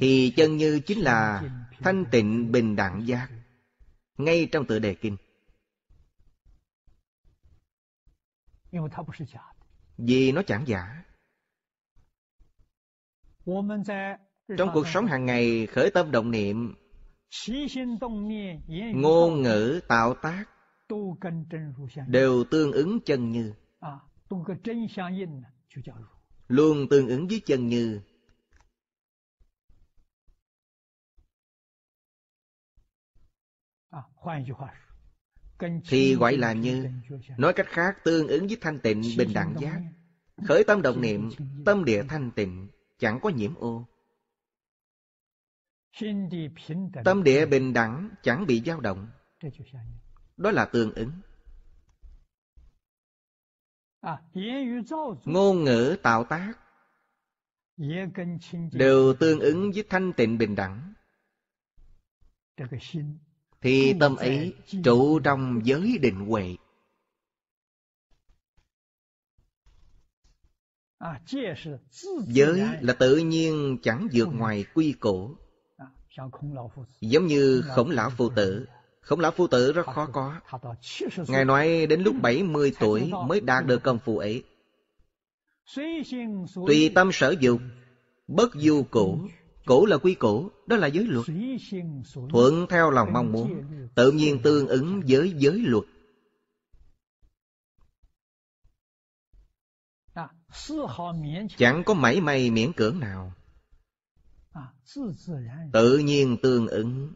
thì chân như chính là thanh tịnh bình đẳng giác, ngay trong tựa đề kinh. Vì nó chẳng giả. Trong cuộc sống hàng ngày khởi tâm động niệm, ngôn ngữ tạo tác đều tương ứng chân như. Luôn tương ứng với chân như thì gọi là như nói cách khác tương ứng với thanh tịnh bình đẳng giác khởi tâm động niệm tâm địa thanh tịnh chẳng có nhiễm ô tâm địa bình đẳng chẳng bị dao động đó là tương ứng ngôn ngữ tạo tác đều tương ứng với thanh tịnh bình đẳng thì tâm ấy ừ. trụ trong giới định huệ à, giới là tự nhiên chẳng vượt ngoài quy cổ à, giống như khổng lão phụ tử khổng lão phụ tử rất khó có ngài nói đến lúc 70 tuổi mới đạt được công phu ấy tùy tâm sở dục bất du cũ Cổ là quy cổ, đó là giới luật. Thuận theo lòng mong muốn, tự nhiên tương ứng với giới luật. Chẳng có mảy may miễn cưỡng nào. Tự nhiên tương ứng.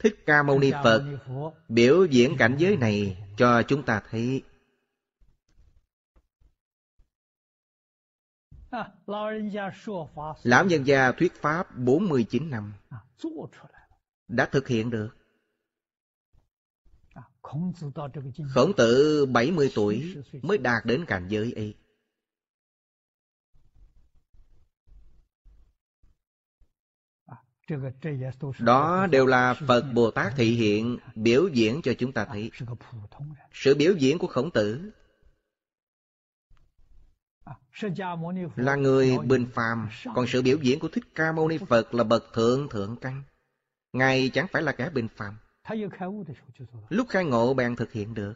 Thích Ca Mâu Ni Phật biểu diễn cảnh giới này cho chúng ta thấy (laughs) Lão nhân gia thuyết pháp 49 năm đã thực hiện được. Khổng tử 70 tuổi mới đạt đến cảnh giới ấy. Đó đều là Phật Bồ Tát thị hiện biểu diễn cho chúng ta thấy. Sự biểu diễn của khổng tử À, là người bình phàm còn sự biểu diễn của thích ca mâu ni phật là bậc thượng thượng căn ngài chẳng phải là kẻ bình phàm lúc khai ngộ bèn thực hiện được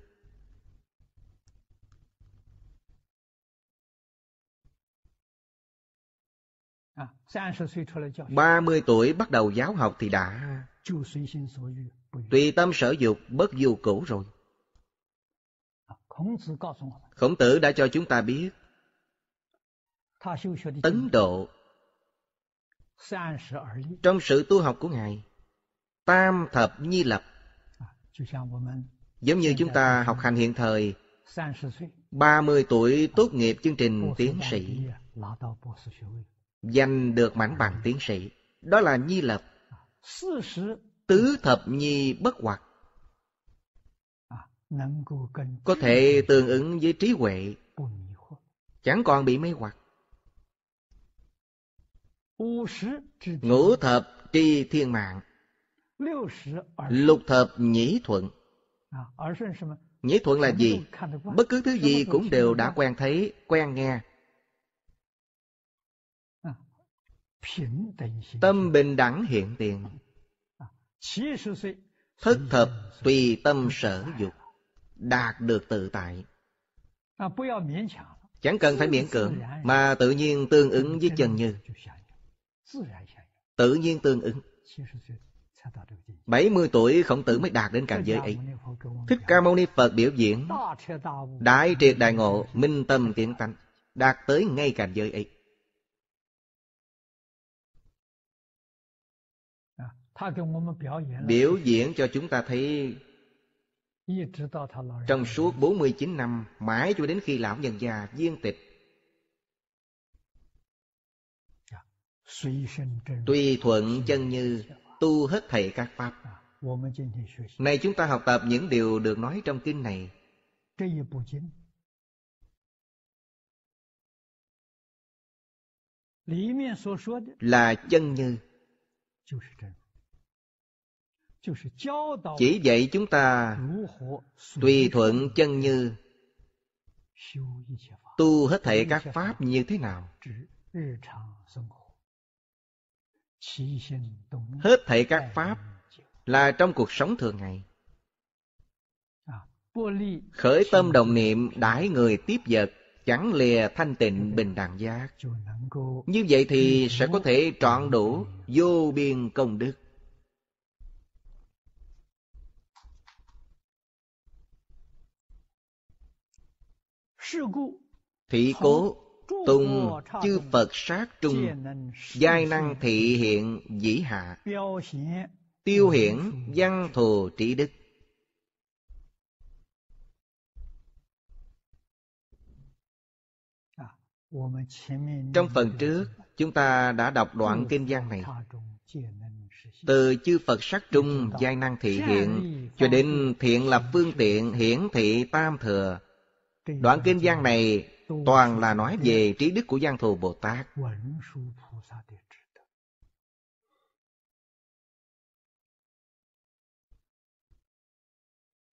à, ba mươi tuổi bắt đầu giáo học thì đã tùy tâm sở dục bất du cũ rồi à, khổng tử đã cho chúng ta biết tấn độ trong sự tu học của ngài tam thập nhi lập giống như chúng ta học hành hiện thời 30 tuổi tốt nghiệp chương trình tiến sĩ giành được mãn bằng tiến sĩ đó là nhi lập tứ thập nhi bất hoạt có thể tương ứng với trí huệ chẳng còn bị mê hoặc ngũ thập tri thiên mạng lục thập nhĩ thuận nhĩ thuận là gì bất cứ thứ gì cũng đều đã quen thấy quen nghe tâm bình đẳng hiện tiền thất thập tùy tâm sở dục đạt được tự tại chẳng cần phải miễn cưỡng mà tự nhiên tương ứng với chân như Tự nhiên tương ứng 70 tuổi khổng tử mới đạt đến cảnh giới ấy Thích Ca Mâu Ni Phật biểu diễn Đại triệt đại ngộ Minh tâm kiến tánh Đạt tới ngay cảnh giới ấy à, Biểu diễn cho chúng ta thấy Trong suốt 49 năm Mãi cho đến khi lão nhân già viên tịch Tùy thuận chân như tu hết thầy các pháp Này chúng ta học tập những điều được nói trong kinh này Là chân như Chỉ dạy chúng ta Tùy thuận chân như Tu hết thệ các pháp như thế nào hết thảy các pháp là trong cuộc sống thường ngày à, khởi tâm đồng niệm đãi người tiếp vật chẳng lìa thanh tịnh bình đẳng giác như vậy thì sẽ có thể trọn đủ vô biên công đức thị cố tung chư Phật sát trung Giai năng thị hiện dĩ hạ Tiêu hiển văn thù trí đức Trong phần trước Chúng ta đã đọc đoạn kinh văn này Từ chư Phật sát trung Giai năng thị hiện Cho đến thiện lập phương tiện Hiển thị tam thừa Đoạn kinh văn này toàn là nói về trí đức của Giang Thù Bồ Tát.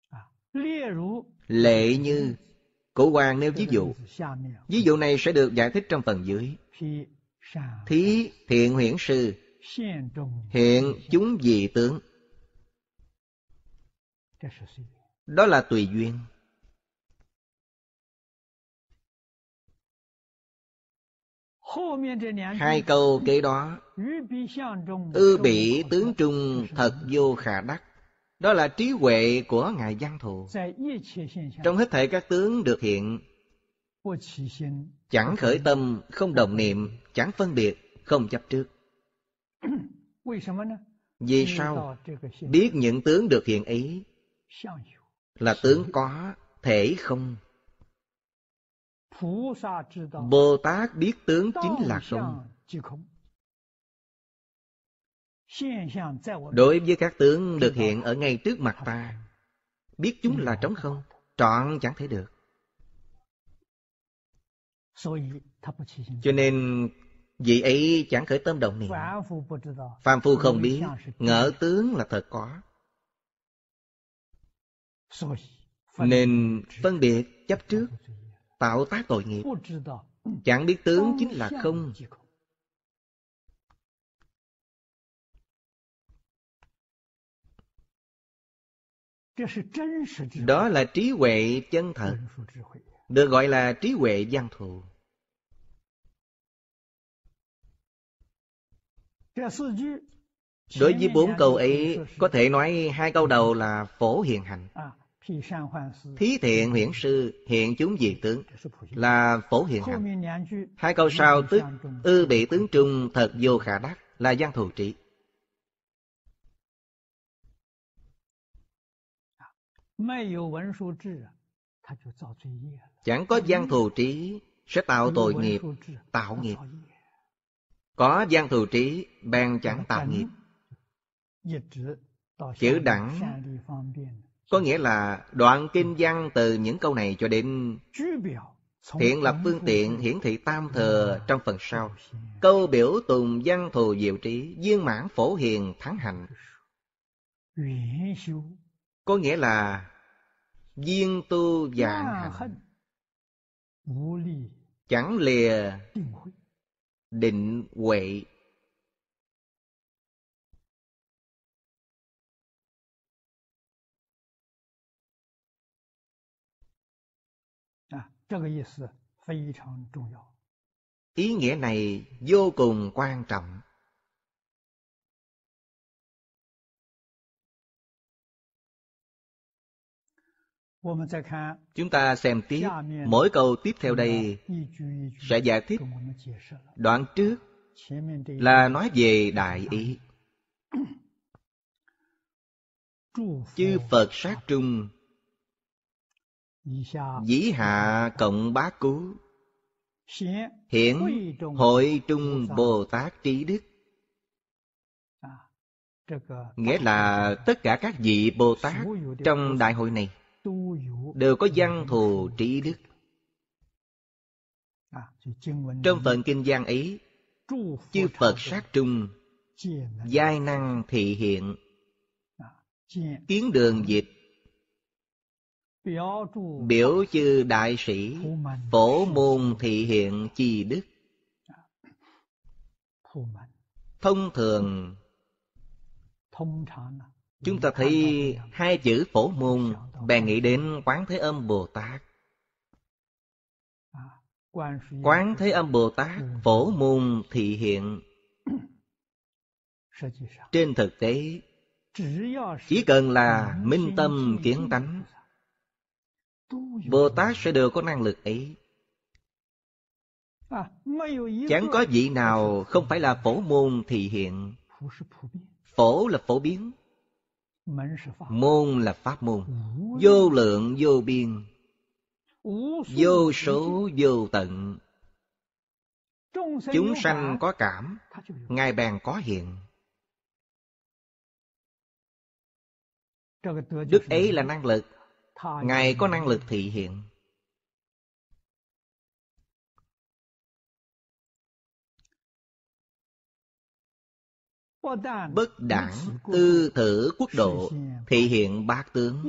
À, Lệ như Cổ hoàng nêu ví dụ Ví dụ này sẽ được giải thích trong phần dưới Thí thiện huyển sư Hiện chúng dị tướng Đó là tùy duyên hai câu kế đó ư bỉ tướng trung thật vô khả đắc đó là trí huệ của ngài văn thù trong hết thể các tướng được hiện chẳng khởi tâm không đồng niệm chẳng phân biệt không chấp trước vì sao biết những tướng được hiện ấy là tướng có thể không Bồ Tát biết tướng chính là không. Đối với các tướng được hiện ở ngay trước mặt ta, biết chúng là trống không, trọn chẳng thể được. Cho nên vị ấy chẳng khởi tâm động niệm. Phạm phu không biết, ngỡ tướng là thật có. Nên phân biệt chấp trước tạo tác tội nghiệp. Chẳng biết tướng chính là không. Đó là trí huệ chân thật, được gọi là trí huệ văn thù. Đối với bốn câu ấy, có thể nói hai câu đầu là phổ hiện hành. Thí thiện huyển sư hiện chúng diệt tướng Là phổ hiện hạnh Hai câu sau tức Ư bị tướng trung thật vô khả đắc Là gian thù trị Chẳng có gian thù trí Sẽ tạo tội nghiệp Tạo nghiệp Có gian thù trí Bèn chẳng tạo nghiệp Chữ đẳng có nghĩa là đoạn kinh văn từ những câu này cho đến Thiện lập phương tiện hiển thị tam thừa trong phần sau Câu biểu tùng văn thù diệu trí Viên mãn phổ hiền thắng hạnh Có nghĩa là Viên tu vạn hạnh Chẳng lìa định huệ Ý nghĩa này vô cùng quan trọng. Chúng ta xem tiếp, mỗi câu tiếp theo đây sẽ giải thích. Đoạn trước là nói về đại ý. (coughs) Chư Phật sát trung Dĩ hạ cộng bá cú Hiển hội trung Bồ Tát trí đức à, Nghĩa là tất cả các vị Bồ Tát trong đại hội này Đều có văn thù trí đức à, Trong phần kinh Giang ấy Chư Phật sát trung Giai năng thị hiện à, Kiến đường dịch Biểu chư đại sĩ Phổ môn thị hiện chi đức dạ. Thông thường Chúng ta thấy hai chữ phổ môn dạ, Bèn nghĩ đến Quán Thế Âm Bồ Tát à, Quán Thế Âm Bồ Tát Phổ môn thị hiện (clears throat) Trên thực tế Chỉ cần là minh tâm kiến tánh Bồ Tát sẽ đều có năng lực ấy. À, Chẳng có vị nào không phải là phổ môn thị hiện. Phổ là phổ biến. Môn là pháp môn. Vô lượng vô biên. Vô số vô tận. Chúng sanh có cảm, Ngài bèn có hiện. Đức ấy là năng lực Ngài có năng lực thị hiện. Bất đẳng tư thử quốc độ Thị hiện bát tướng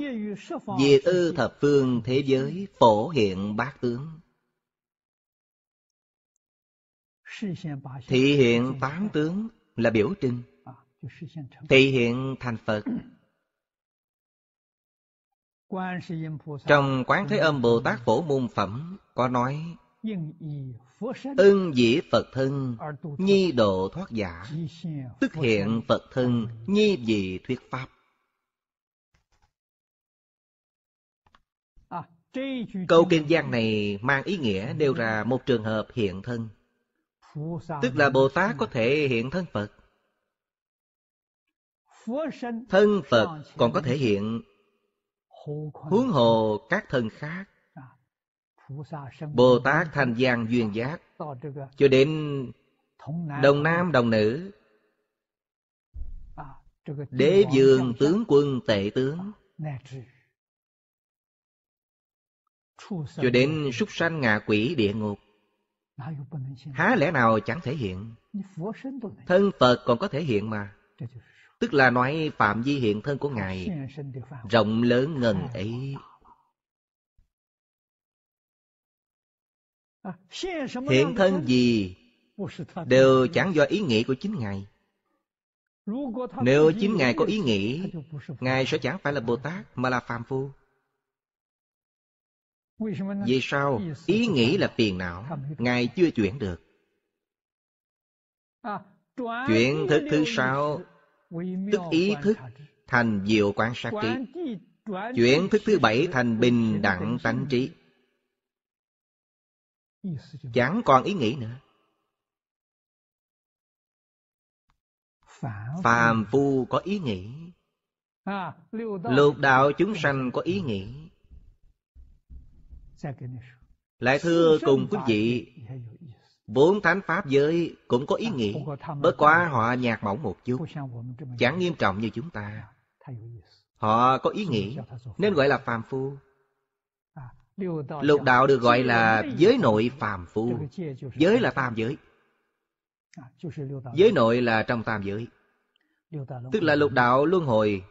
Về tư thập phương thế giới Phổ hiện bát tướng Thị hiện tám tướng là biểu trưng Thị hiện thành Phật trong Quán Thế Âm Bồ Tát Phổ Môn Phẩm có nói Ưng dĩ Phật thân, nhi độ thoát giả, tức hiện Phật thân, nhi dị thuyết Pháp. À, Câu kinh giang này mang ý nghĩa nêu ra một trường hợp hiện thân. Tức là Bồ Tát có thể hiện thân Phật. Thân Phật còn có thể hiện huống hồ các thân khác bồ tát thanh giang duyên giác cho đến đồng nam đồng nữ đế vương tướng quân tệ tướng cho đến súc sanh ngạ quỷ địa ngục há lẽ nào chẳng thể hiện thân phật còn có thể hiện mà tức là nói phạm vi hiện thân của ngài rộng lớn ngần ấy hiện thân gì đều chẳng do ý nghĩ của chính ngài nếu chính ngài có ý nghĩ ngài sẽ chẳng phải là bồ tát mà là phàm phu vì sao ý nghĩ là phiền não ngài chưa chuyển được chuyển thức thứ sáu tức ý thức thành diệu quan sát trí chuyển thức thứ bảy thành bình đẳng tánh trí chẳng còn ý nghĩ nữa phàm phu có ý nghĩ à, lục đạo chúng sanh có ý nghĩ lại thưa cùng quý vị Bốn thánh pháp giới cũng có ý à, nghĩa, bất quá họ nhạt mỏng một chút, chẳng nghiêm trọng như chúng ta. À, họ có ý nghĩa, nên gọi là phàm phu. Lục đạo được gọi là giới nội phàm phu, giới là tam giới. Giới nội là trong tam giới, tức là lục đạo luân hồi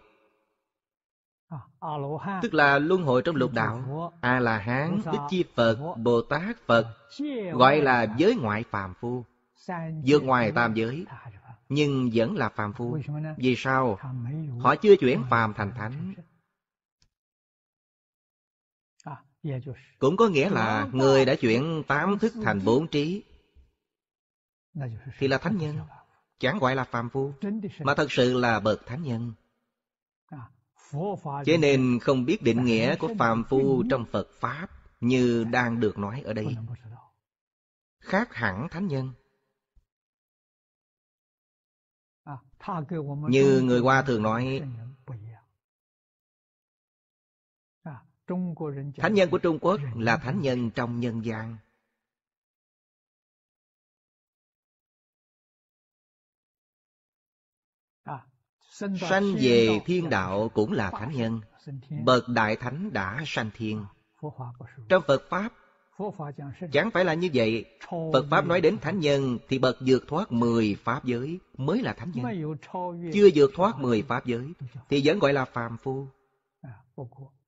Ờ, tức là luân hồi trong lục đạo a la hán đức chi phật bồ tát phật gọi là giới ngoại phàm phu vượt ngoài tam giới nhưng vẫn là phàm phu vì sao họ chưa chuyển phàm thành thánh à, cũng có nghĩa là người đã chuyển tám thức thành bốn trí thì là thánh nhân chẳng gọi là phàm phu mà thật sự là bậc thánh nhân chế nên không biết định nghĩa của phàm phu trong Phật Pháp như dạ. đang được nói ở đây. Khác hẳn thánh nhân. À, như người Hoa thường nói, à, Thánh nhân của Trung Quốc dạ, là thánh nhân trong nhân gian. sanh về thiên đạo cũng là thánh nhân bậc đại thánh đã sanh thiên trong phật pháp chẳng phải là như vậy phật pháp nói đến thánh nhân thì bậc vượt thoát mười pháp giới mới là thánh nhân chưa vượt thoát mười pháp giới thì vẫn gọi là phàm phu à,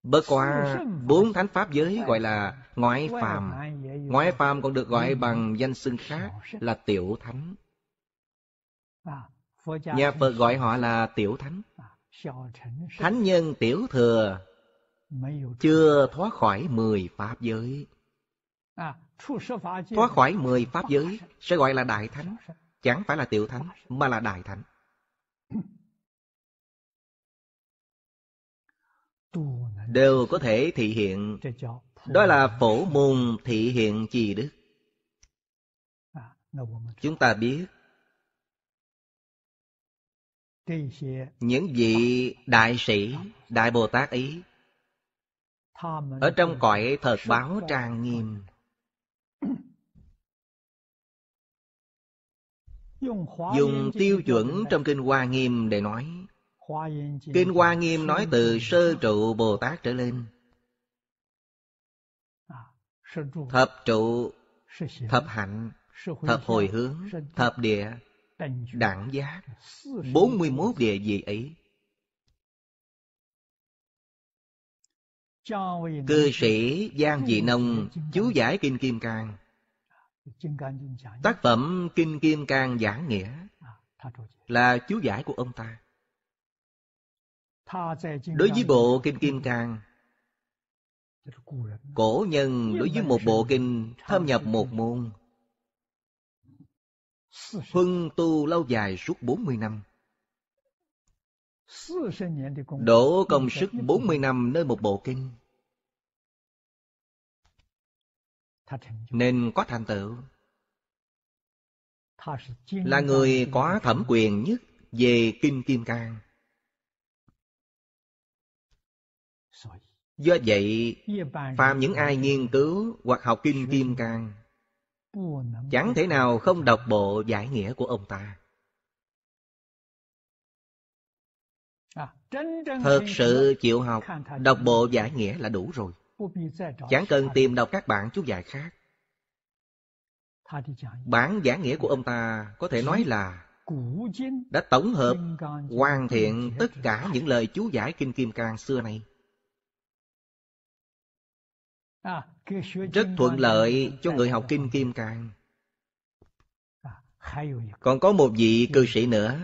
Bất qua bốn thánh pháp giới gọi là ngoại phàm. Ngoại phàm còn được gọi bằng danh xưng khác là tiểu thánh. À, Nhà Phật gọi họ là tiểu thánh à, Thánh nhân tiểu thừa Chưa thoát khỏi mười pháp giới à, Thoát khỏi mười pháp giới Sẽ gọi là đại thánh Chẳng phải là tiểu thánh Mà là đại thánh (clears throat) Đều có thể thị hiện Đó là phổ môn thị hiện trì đức à, Chúng ta biết những vị đại sĩ đại bồ tát ý ở trong cõi thật báo trang nghiêm dùng tiêu chuẩn trong kinh hoa nghiêm để nói kinh hoa nghiêm nói từ sơ trụ bồ tát trở lên à, thập trụ thập hạnh thập hồi hướng thập địa đẳng giác 41 địa vị ấy Cư sĩ Giang Dị Nông chú giải Kinh Kim Cang Tác phẩm Kinh Kim Cang giảng nghĩa à, là chú giải của ông ta. Đối với bộ Kinh Kim Cang, cổ nhân đối với một bộ kinh thâm nhập một môn Huân tu lâu dài suốt 40 năm. Đổ công sức 40 năm nơi một bộ kinh. Nên có thành tựu. Là người có thẩm quyền nhất về Kinh Kim Cang. Do vậy, phàm những ai nghiên cứu hoặc học Kinh Kim Cang Chẳng thể nào không đọc bộ giải nghĩa của ông ta à, Thật sự chịu học Đọc bộ giải nghĩa là đủ rồi Chẳng cần tìm đọc các bạn chú giải khác Bản giải nghĩa của ông ta có thể nói là đã tổng hợp hoàn thiện tất cả những lời chú giải kinh kim cang xưa nay À, rất thuận lợi cho người học kinh kim cang à, còn có một vị cư sĩ nữa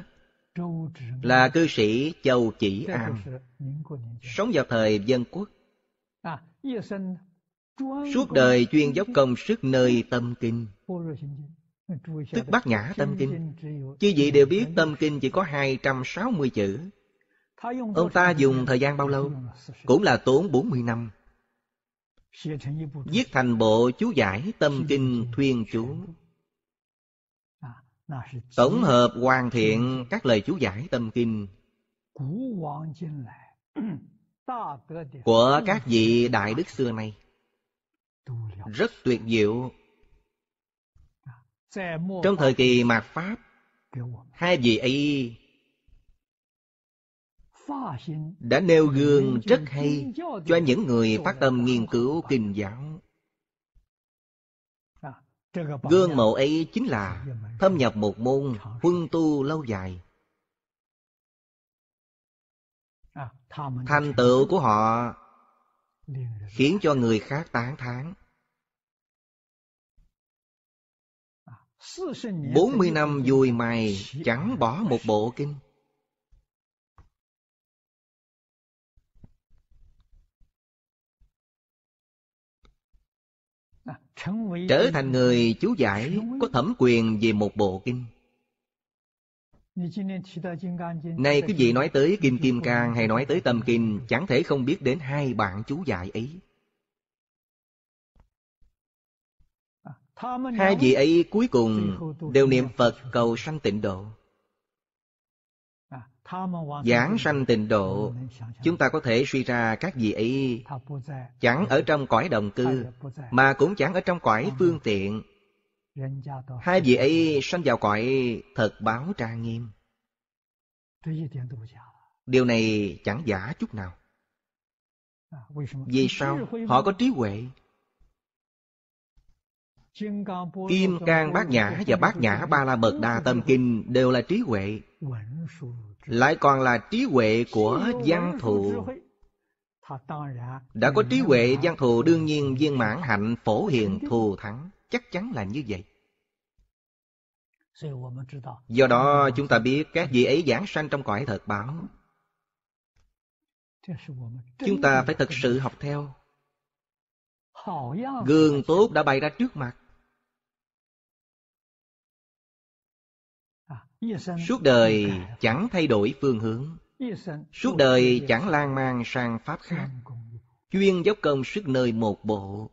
là cư sĩ châu chỉ an sống vào thời dân quốc à, suốt đời chuyên dốc công sức nơi tâm kinh tức bát nhã tâm kinh Chư vị đều biết tâm kinh chỉ có 260 chữ ông ta dùng thời gian bao lâu cũng là tốn 40 năm viết thành bộ chú giải tâm kinh thuyên chú à, tổng hợp hoàn thiện các lời chú giải tâm kinh (clears throat) của các vị đại đức xưa nay rất tuyệt diệu à, trong thời kỳ mạt pháp hai vị ấy đã nêu gương rất hay cho những người phát tâm nghiên cứu kinh giáo. Gương mẫu ấy chính là thâm nhập một môn huân tu lâu dài. Thành tựu của họ khiến cho người khác tán thán. 40 năm vui mày chẳng bỏ một bộ kinh. trở thành người chú giải có thẩm quyền về một bộ kinh nay quý vị nói tới Kim Kim Cang hay nói tới Tâm Kinh Chẳng thể không biết đến hai bạn chú giải ấy à, Hai vị ấy cuối cùng đều niệm Phật cầu sanh tịnh độ Giảng sanh tịnh độ Chúng ta có thể suy ra các vị ấy Chẳng ở trong cõi đồng cư Mà cũng chẳng ở trong cõi phương tiện Hai vị ấy sanh vào cõi thật báo trang nghiêm Điều này chẳng giả chút nào Vì sao? Họ có trí huệ Kim Cang Bát Nhã và Bát Nhã Ba La Mật Đa Tâm Kinh đều là trí huệ lại còn là trí huệ của giang thù đã có trí huệ giang thù đương nhiên viên mãn hạnh phổ hiền thù thắng chắc chắn là như vậy do đó chúng ta biết các vị ấy giảng sanh trong cõi thật báo chúng ta phải thật sự học theo gương tốt đã bày ra trước mặt suốt đời chẳng thay đổi phương hướng suốt đời chẳng lang mang sang pháp khác chuyên dốc công sức nơi một bộ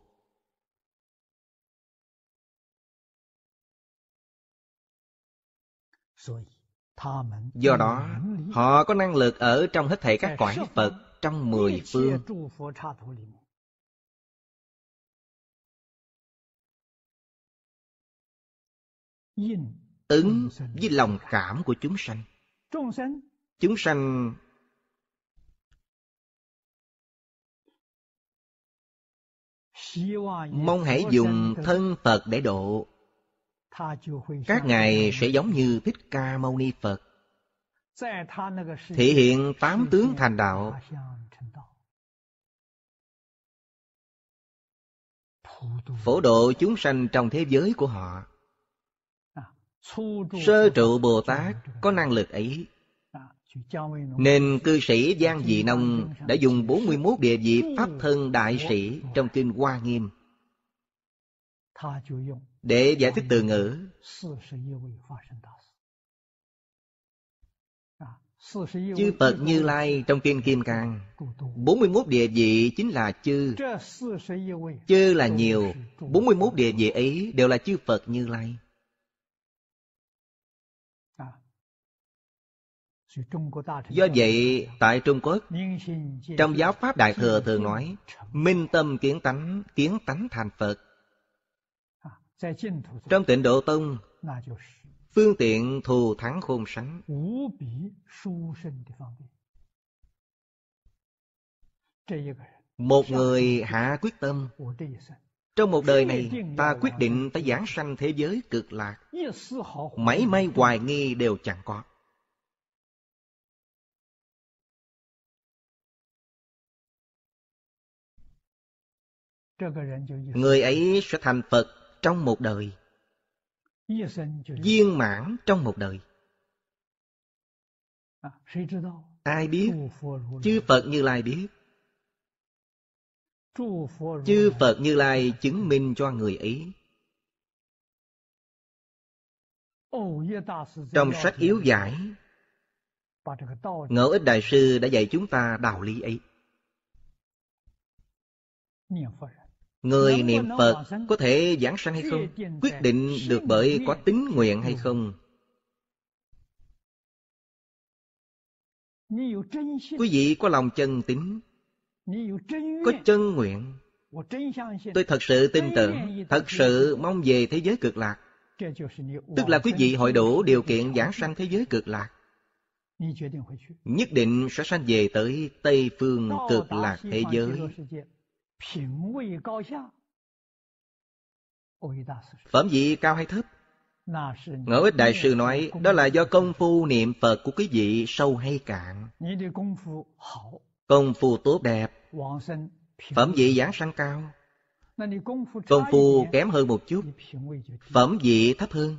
do đó họ có năng lực ở trong hết thể các quả phật trong mười phương ứng với lòng cảm của chúng sanh. Chúng sanh mong hãy dùng thân Phật để độ. Các ngài sẽ giống như Thích Ca Mâu Ni Phật, thể hiện tám tướng thành đạo. Phổ độ chúng sanh trong thế giới của họ. Sơ trụ Bồ Tát có năng lực ấy Nên cư sĩ Giang Dị Nông đã dùng 41 địa vị Pháp Thân Đại Sĩ trong Kinh Hoa Nghiêm Để giải thích từ ngữ Chư Phật Như Lai trong Kinh Kim Cang 41 địa vị chính là chư Chư là nhiều 41 địa vị ấy đều là chư Phật Như Lai Do vậy, tại Trung Quốc, trong giáo Pháp Đại Thừa thường nói, minh tâm kiến tánh, kiến tánh thành Phật. À, trong tịnh Độ Tông, phương tiện thù thắng khôn sánh. Một người hạ quyết tâm, trong một đời này, ta quyết định ta giảng sanh thế giới cực lạc. Mấy may hoài nghi đều chẳng có. Người ấy sẽ thành Phật trong một đời viên mãn trong một đời ai biết chư phật như lai biết chư phật như lai chứng minh cho người ấy trong sách yếu giải ngẫu ích đại sư đã dạy chúng ta đạo lý ấy Người niệm Phật có thể giảng sanh hay không? Quyết định được bởi có tính nguyện hay không? Quý vị có lòng chân tín Có chân nguyện Tôi thật sự tin tưởng Thật sự mong về thế giới cực lạc Tức là quý vị hội đủ điều kiện giảng sanh thế giới cực lạc Nhất định sẽ sanh về tới Tây phương cực lạc thế giới Phẩm vị cao hay thấp? Ngẫu ích đại sư nói Đó là do công phu niệm Phật của quý vị sâu hay cạn Công phu tốt đẹp Phẩm vị giảng sanh cao Công phu kém hơn một chút Phẩm vị thấp hơn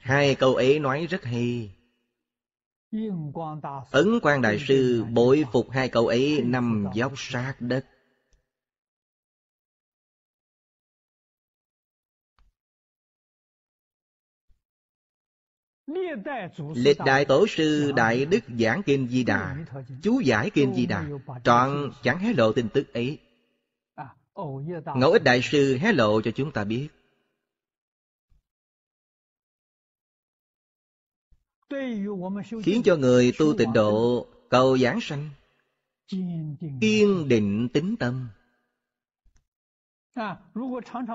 Hai câu ấy nói rất hay Ấn quang đại sư bội phục hai câu ấy nằm dốc sát đất. Lịch đại tổ sư Đại Đức Giảng Kinh Di Đà Chú giải Kinh Di Đà Trọn chẳng hé lộ tin tức ấy Ngẫu ích đại sư hé lộ cho chúng ta biết khiến cho người tu tịnh độ cầu giảng sanh kiên định tính tâm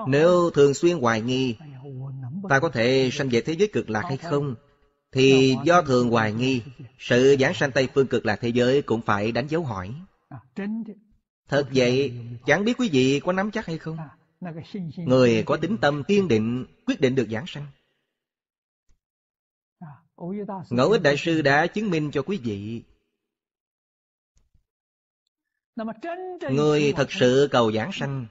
nếu thường xuyên hoài nghi ta có thể sanh về thế giới cực lạc hay không thì do thường hoài nghi sự giảng sanh tây phương cực lạc thế giới cũng phải đánh dấu hỏi thật vậy chẳng biết quý vị có nắm chắc hay không người có tính tâm kiên định quyết định được giảng sanh Ngẫu ích đại sư đã chứng minh cho quý vị Người thật sự cầu giảng sanh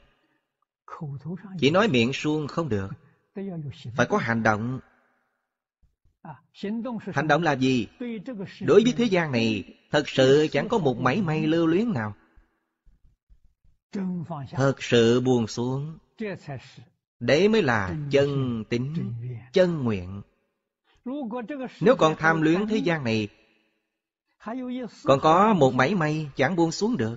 Chỉ nói miệng suông không được Phải có hành động à, Hành động là gì? Đối với thế gian này Thật sự chẳng có một mảy may lưu luyến nào Thật sự buồn xuống Đấy mới là chân tính, chân nguyện nếu còn tham luyến thế gian này Còn có một mảy may chẳng buông xuống được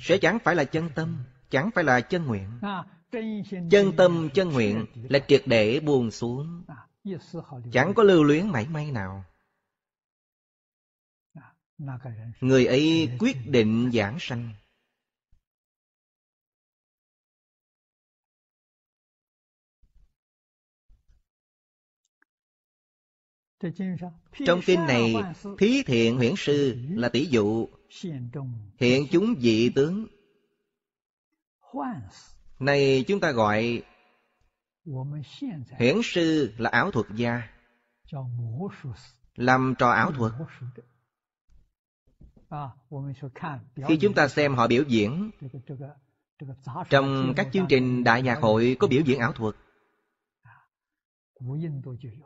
Sẽ chẳng phải là chân tâm Chẳng phải là chân nguyện Chân tâm chân nguyện là triệt để buông xuống Chẳng có lưu luyến mảy may nào Người ấy quyết định giảng sanh Trong kinh này, thí thiện huyễn sư là tỷ dụ hiện chúng dị tướng. Này chúng ta gọi Hiển sư là ảo thuật gia Làm trò ảo thuật Khi chúng ta xem họ biểu diễn Trong các chương trình đại nhạc hội có biểu diễn ảo thuật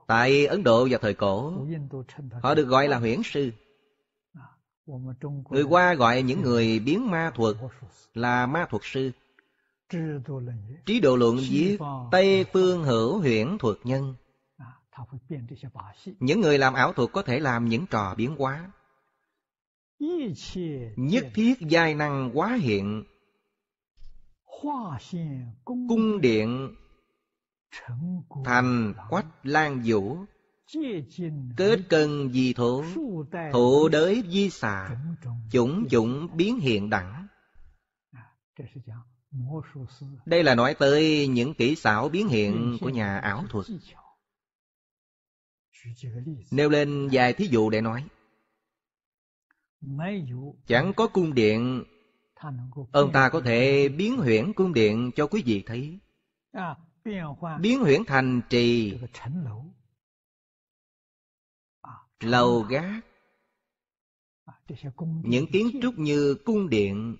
Tại Ấn Độ và thời cổ Họ được gọi là huyễn sư Người qua gọi những người biến ma thuật là ma thuật sư Trí độ luận viết Tây phương hữu huyễn thuật nhân Những người làm ảo thuật có thể làm những trò biến hóa Nhất thiết giai năng quá hiện Cung điện thành quách lan vũ kết cân di thổ thổ đới di xà chủng chủng biến hiện đẳng đây là nói tới những kỹ xảo biến hiện của nhà ảo thuật nêu lên vài thí dụ để nói chẳng có cung điện ông ta có thể biến huyễn cung điện cho quý vị thấy biến huyển thành trì lầu gác những kiến trúc như cung điện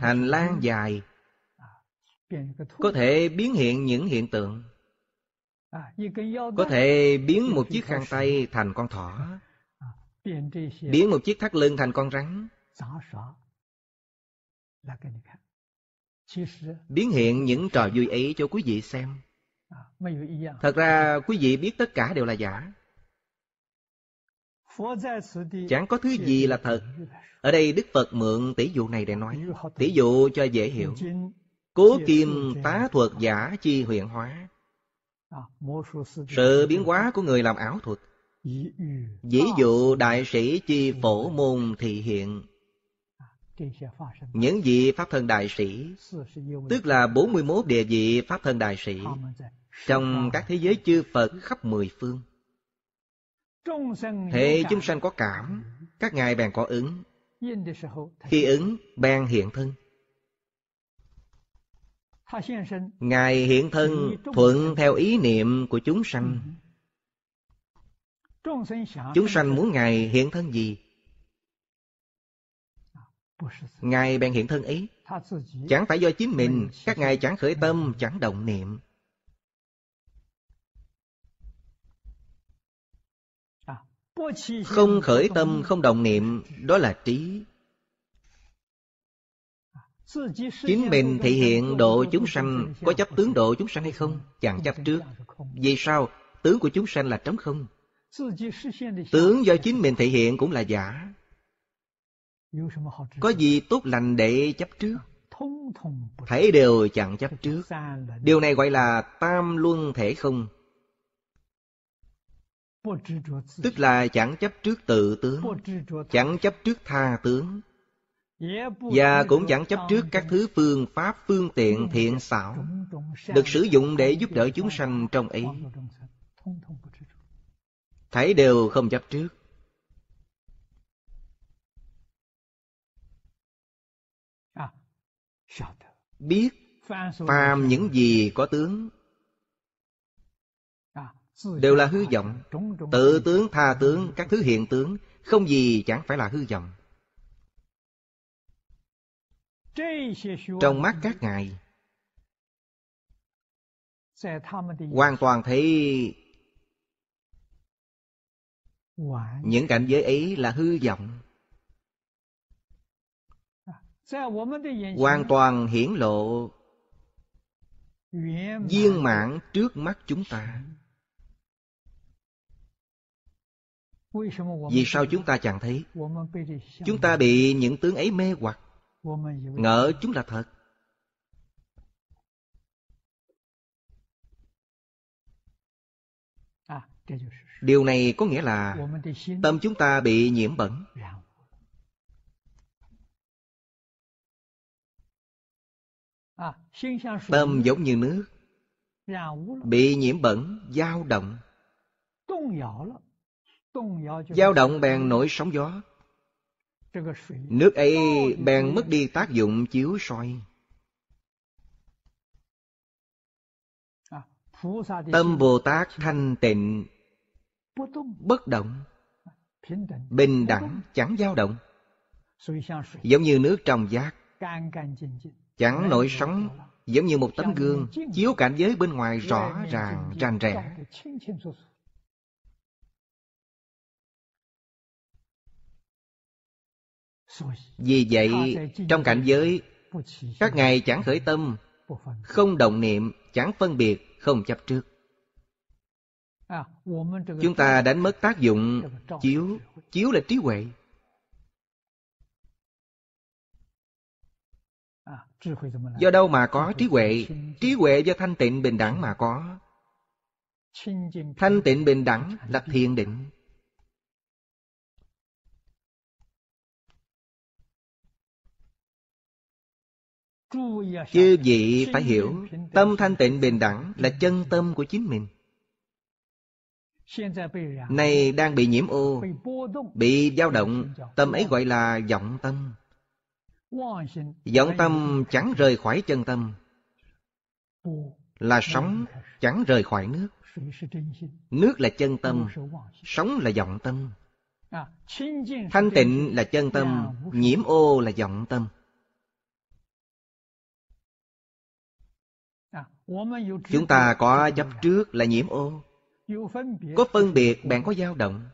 hành lang dài có thể biến hiện những hiện tượng có thể biến một chiếc khăn tay thành con thỏ biến một chiếc thắt lưng thành con rắn biến hiện những trò vui ấy cho quý vị xem à, thật ra quý vị biết tất cả đều là giả chẳng có thứ gì là thật ở đây đức phật mượn tỷ dụ này để nói tỷ dụ cho dễ hiểu cố kim tá thuật giả chi huyện hóa à, sự biến hóa của người làm ảo thuật Dĩ à. dụ đại sĩ chi phổ môn thị hiện những vị Pháp Thân Đại Sĩ Tức là 41 địa vị Pháp Thân Đại Sĩ Trong các thế giới chư Phật khắp mười phương Hệ chúng sanh có cảm Các ngài bèn có ứng Khi ứng bèn hiện thân Ngài hiện thân thuận theo ý niệm của chúng sanh Chúng sanh muốn Ngài hiện thân gì Ngài bèn hiện thân ý Chẳng phải do chính mình Các ngài chẳng khởi tâm, chẳng động niệm à, Không khởi tâm, không động niệm Đó là trí à, Chính mình thể hiện độ chúng sanh Có chấp tướng độ chúng sanh hay không? Chẳng chấp trước Vì sao? Tướng của chúng sanh là trống không Tướng do chính mình thể hiện cũng là giả có gì tốt lành để chấp trước thấy đều chẳng chấp trước Điều này gọi là tam luân thể không Tức là chẳng chấp trước tự tướng Chẳng chấp trước tha tướng Và cũng chẳng chấp trước các thứ phương pháp phương tiện thiện xảo Được sử dụng để giúp đỡ chúng sanh trong ý Thấy đều không chấp trước À, biết phàm những gì có tướng à, đều là hư vọng tự tướng tha tướng các thứ hiện tướng không gì chẳng phải là hư vọng trong mắt các ngài hoàn toàn thấy những cảnh giới ấy là hư vọng hoàn toàn hiển lộ viên mãn trước mắt chúng ta vì sao chúng ta chẳng thấy chúng ta bị những tướng ấy mê hoặc ngỡ chúng là thật điều này có nghĩa là tâm chúng ta bị nhiễm bẩn À, Tâm giống như nước Bị nhiễm bẩn, dao động dao động bèn nổi sóng gió Nước ấy bèn mất đi tác dụng chiếu soi à, Tâm Bồ Tát thanh tịnh Bất động à, Bình đẳng chẳng dao động Giống như nước trong giác chẳng nổi sóng giống như một tấm gương chiếu cảnh giới bên ngoài rõ ràng rành rẽ vì vậy trong cảnh giới các ngài chẳng khởi tâm không đồng niệm chẳng phân biệt không chấp trước chúng ta đánh mất tác dụng chiếu chiếu là trí huệ Do đâu mà có trí huệ? Trí huệ do thanh tịnh bình đẳng mà có. À, thanh tịnh bình đẳng là thiền định. Chư vị phải hiểu Tâm thanh tịnh bình đẳng là chân tâm của chính mình nay đang bị nhiễm ô Bị dao động Tâm ấy gọi là vọng tâm vọng tâm chẳng rời khỏi chân tâm là sóng chẳng rời khỏi nước nước là chân tâm sóng là vọng tâm thanh tịnh là chân tâm nhiễm ô là vọng tâm chúng ta có chấp trước là nhiễm ô có phân biệt bạn có dao động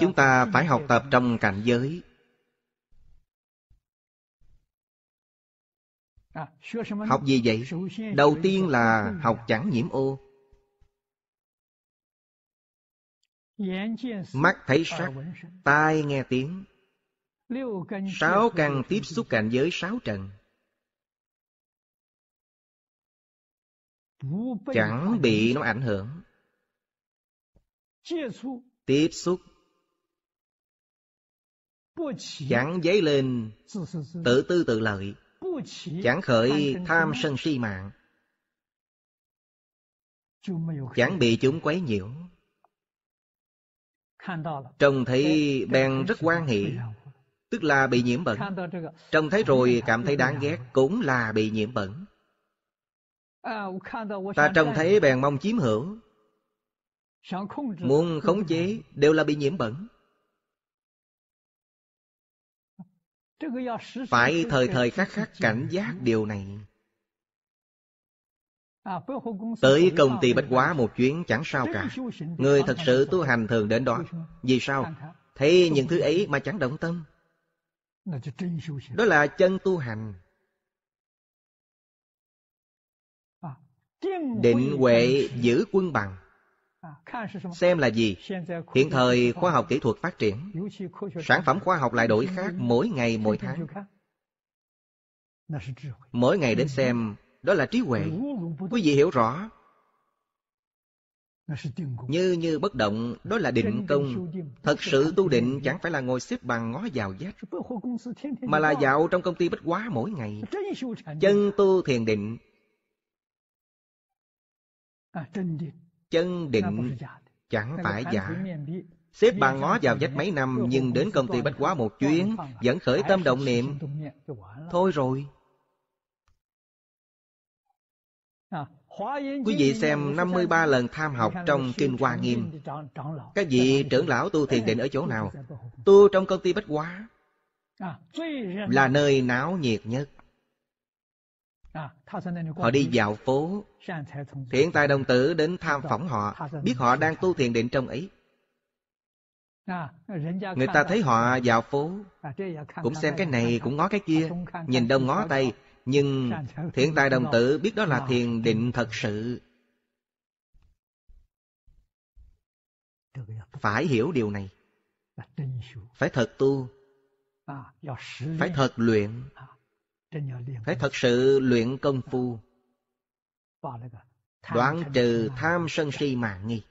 Chúng ta phải học tập trong cảnh giới à, Học gì vậy? Đầu tiên là học chẳng nhiễm ô Mắt thấy à, sắc, tai nghe tiếng Sáu căn tiếp xúc cảnh giới sáu trần Chẳng bị nó ảnh hưởng tiếp xúc chẳng dấy lên tự tư tự lợi chẳng khởi tham sân si mạng chẳng bị chúng quấy nhiễu trông thấy bèn rất quan hệ tức là bị nhiễm bẩn trông thấy rồi cảm thấy đáng ghét cũng là bị nhiễm bẩn ta trông thấy bèn mong chiếm hữu muốn khống chế đều là bị nhiễm bẩn phải thời thời khắc khắc cảnh giác điều này à, tới công ty bách quá một chuyến chẳng sao cả người thật sự tu hành thường đến đó vì sao thấy những thứ ấy mà chẳng động tâm đó là chân tu hành à, định huệ giữ quân bằng Xem là gì? Hiện thời khoa học kỹ thuật phát triển, sản phẩm khoa học lại đổi khác mỗi ngày mỗi tháng. Mỗi ngày đến xem, đó là trí huệ. Quý vị hiểu rõ. Như như bất động, đó là định công. Thật sự tu định chẳng phải là ngồi xếp bằng ngó vào vách, mà là dạo trong công ty bách quá mỗi ngày. Chân tu thiền định chân định chẳng phải giả xếp bàn ngó vào vách mấy năm nhưng đến công ty bách quá một chuyến vẫn khởi tâm động niệm thôi rồi Quý vị xem 53 lần tham học trong Kinh Hoa Nghiêm Các vị dạ, trưởng lão tu thiền dạ, định ở dạ, chỗ nào? Tu trong công ty Bách Hóa à, Là nơi náo nhiệt nhất Họ đi dạo phố Thiện tài đồng tử đến tham phỏng họ Biết họ đang tu thiền định trong ấy Người ta thấy họ dạo phố Cũng xem cái này cũng ngó cái kia Nhìn đông ngó tay Nhưng thiện tài đồng tử biết đó là thiền định thật sự Phải hiểu điều này Phải thật tu Phải thật luyện phải thật sự luyện công phu đoán trừ tham sân si mà nghi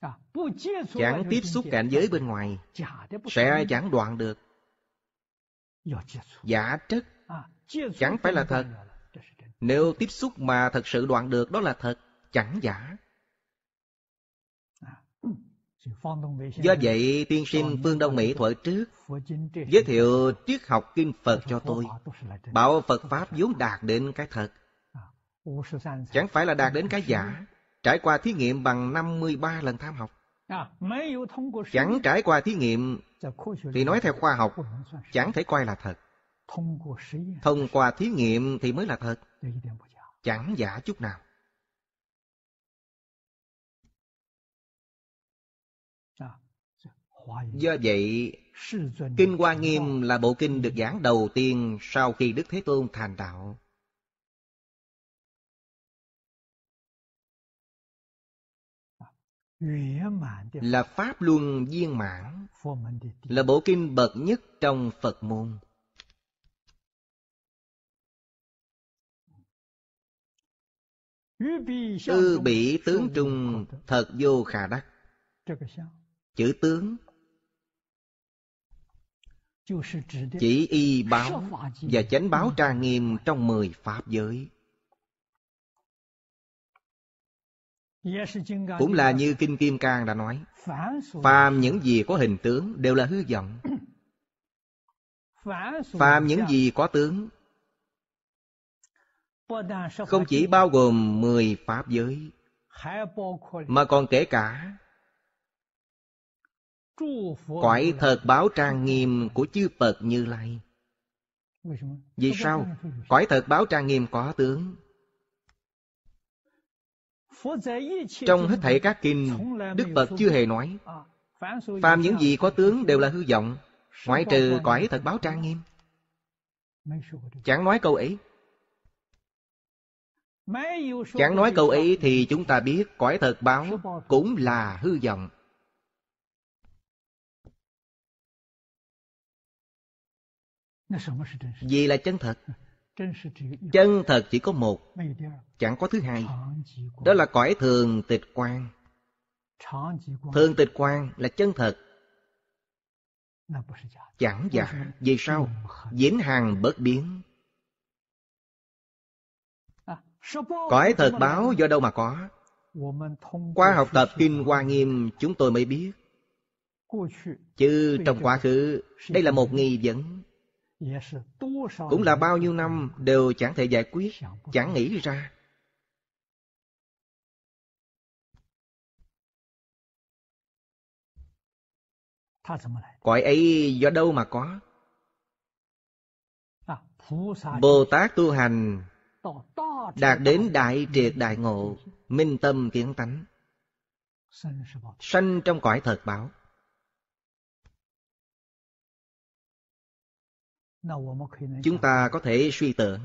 à, chẳng tiếp xúc cảnh giới bên ngoài sẽ chẳng đoạn được giả à, chất chẳng phải là thật nếu tiếp xúc mà thật sự đoạn được đó là thật chẳng giả Do vậy, tiên sinh phương Đông Mỹ thuở trước giới thiệu triết học kinh Phật cho tôi, bảo Phật Pháp vốn đạt đến cái thật. À, chẳng phải là đạt đến cái giả, trải qua thí nghiệm bằng 53 lần tham học. À, chẳng trải qua thí nghiệm thì nói theo khoa học, chẳng thể coi là thật. Thông qua thí nghiệm thì mới là thật, chẳng giả chút nào. Do vậy, Kinh Hoa Nghiêm là bộ kinh được giảng đầu tiên sau khi Đức Thế Tôn thành đạo. Là Pháp Luân Viên Mãn, là bộ kinh bậc nhất trong Phật môn. tư bị tướng trung thật vô khả đắc. Chữ tướng chỉ y báo và chánh báo tra nghiêm trong mười pháp giới cũng là như kinh kim cang đã nói phàm những gì có hình tướng đều là hư vọng phàm những gì có tướng không chỉ bao gồm mười pháp giới mà còn kể cả Cõi thật báo trang nghiêm của chư Phật Như Lai. Vì sao? Cõi thật báo trang nghiêm có tướng. Trong hết thảy các kinh, Đức Phật chưa hề nói. À, phàm những gì có tướng đều là hư vọng, ngoại trừ cõi thật báo trang nghiêm. Chẳng nói câu ấy. Chẳng nói câu ấy thì chúng ta biết cõi thật báo cũng là hư vọng. Gì là chân thật? Chân thật chỉ có một, chẳng có thứ hai. Đó là cõi thường tịch quan. Thường tịch quan là chân thật. Chẳng giả. Vì sao? Vĩnh hằng bất biến. Cõi thật báo do đâu mà có? Qua học tập Kinh Hoa Nghiêm chúng tôi mới biết. Chứ trong quá khứ, đây là một nghi vấn cũng là bao nhiêu năm đều chẳng thể giải quyết chẳng nghĩ ra cõi ấy do đâu mà có à, bồ tát tu hành đạt đến đại triệt đại ngộ minh tâm kiến tánh sanh trong cõi thật báo chúng ta có thể suy tưởng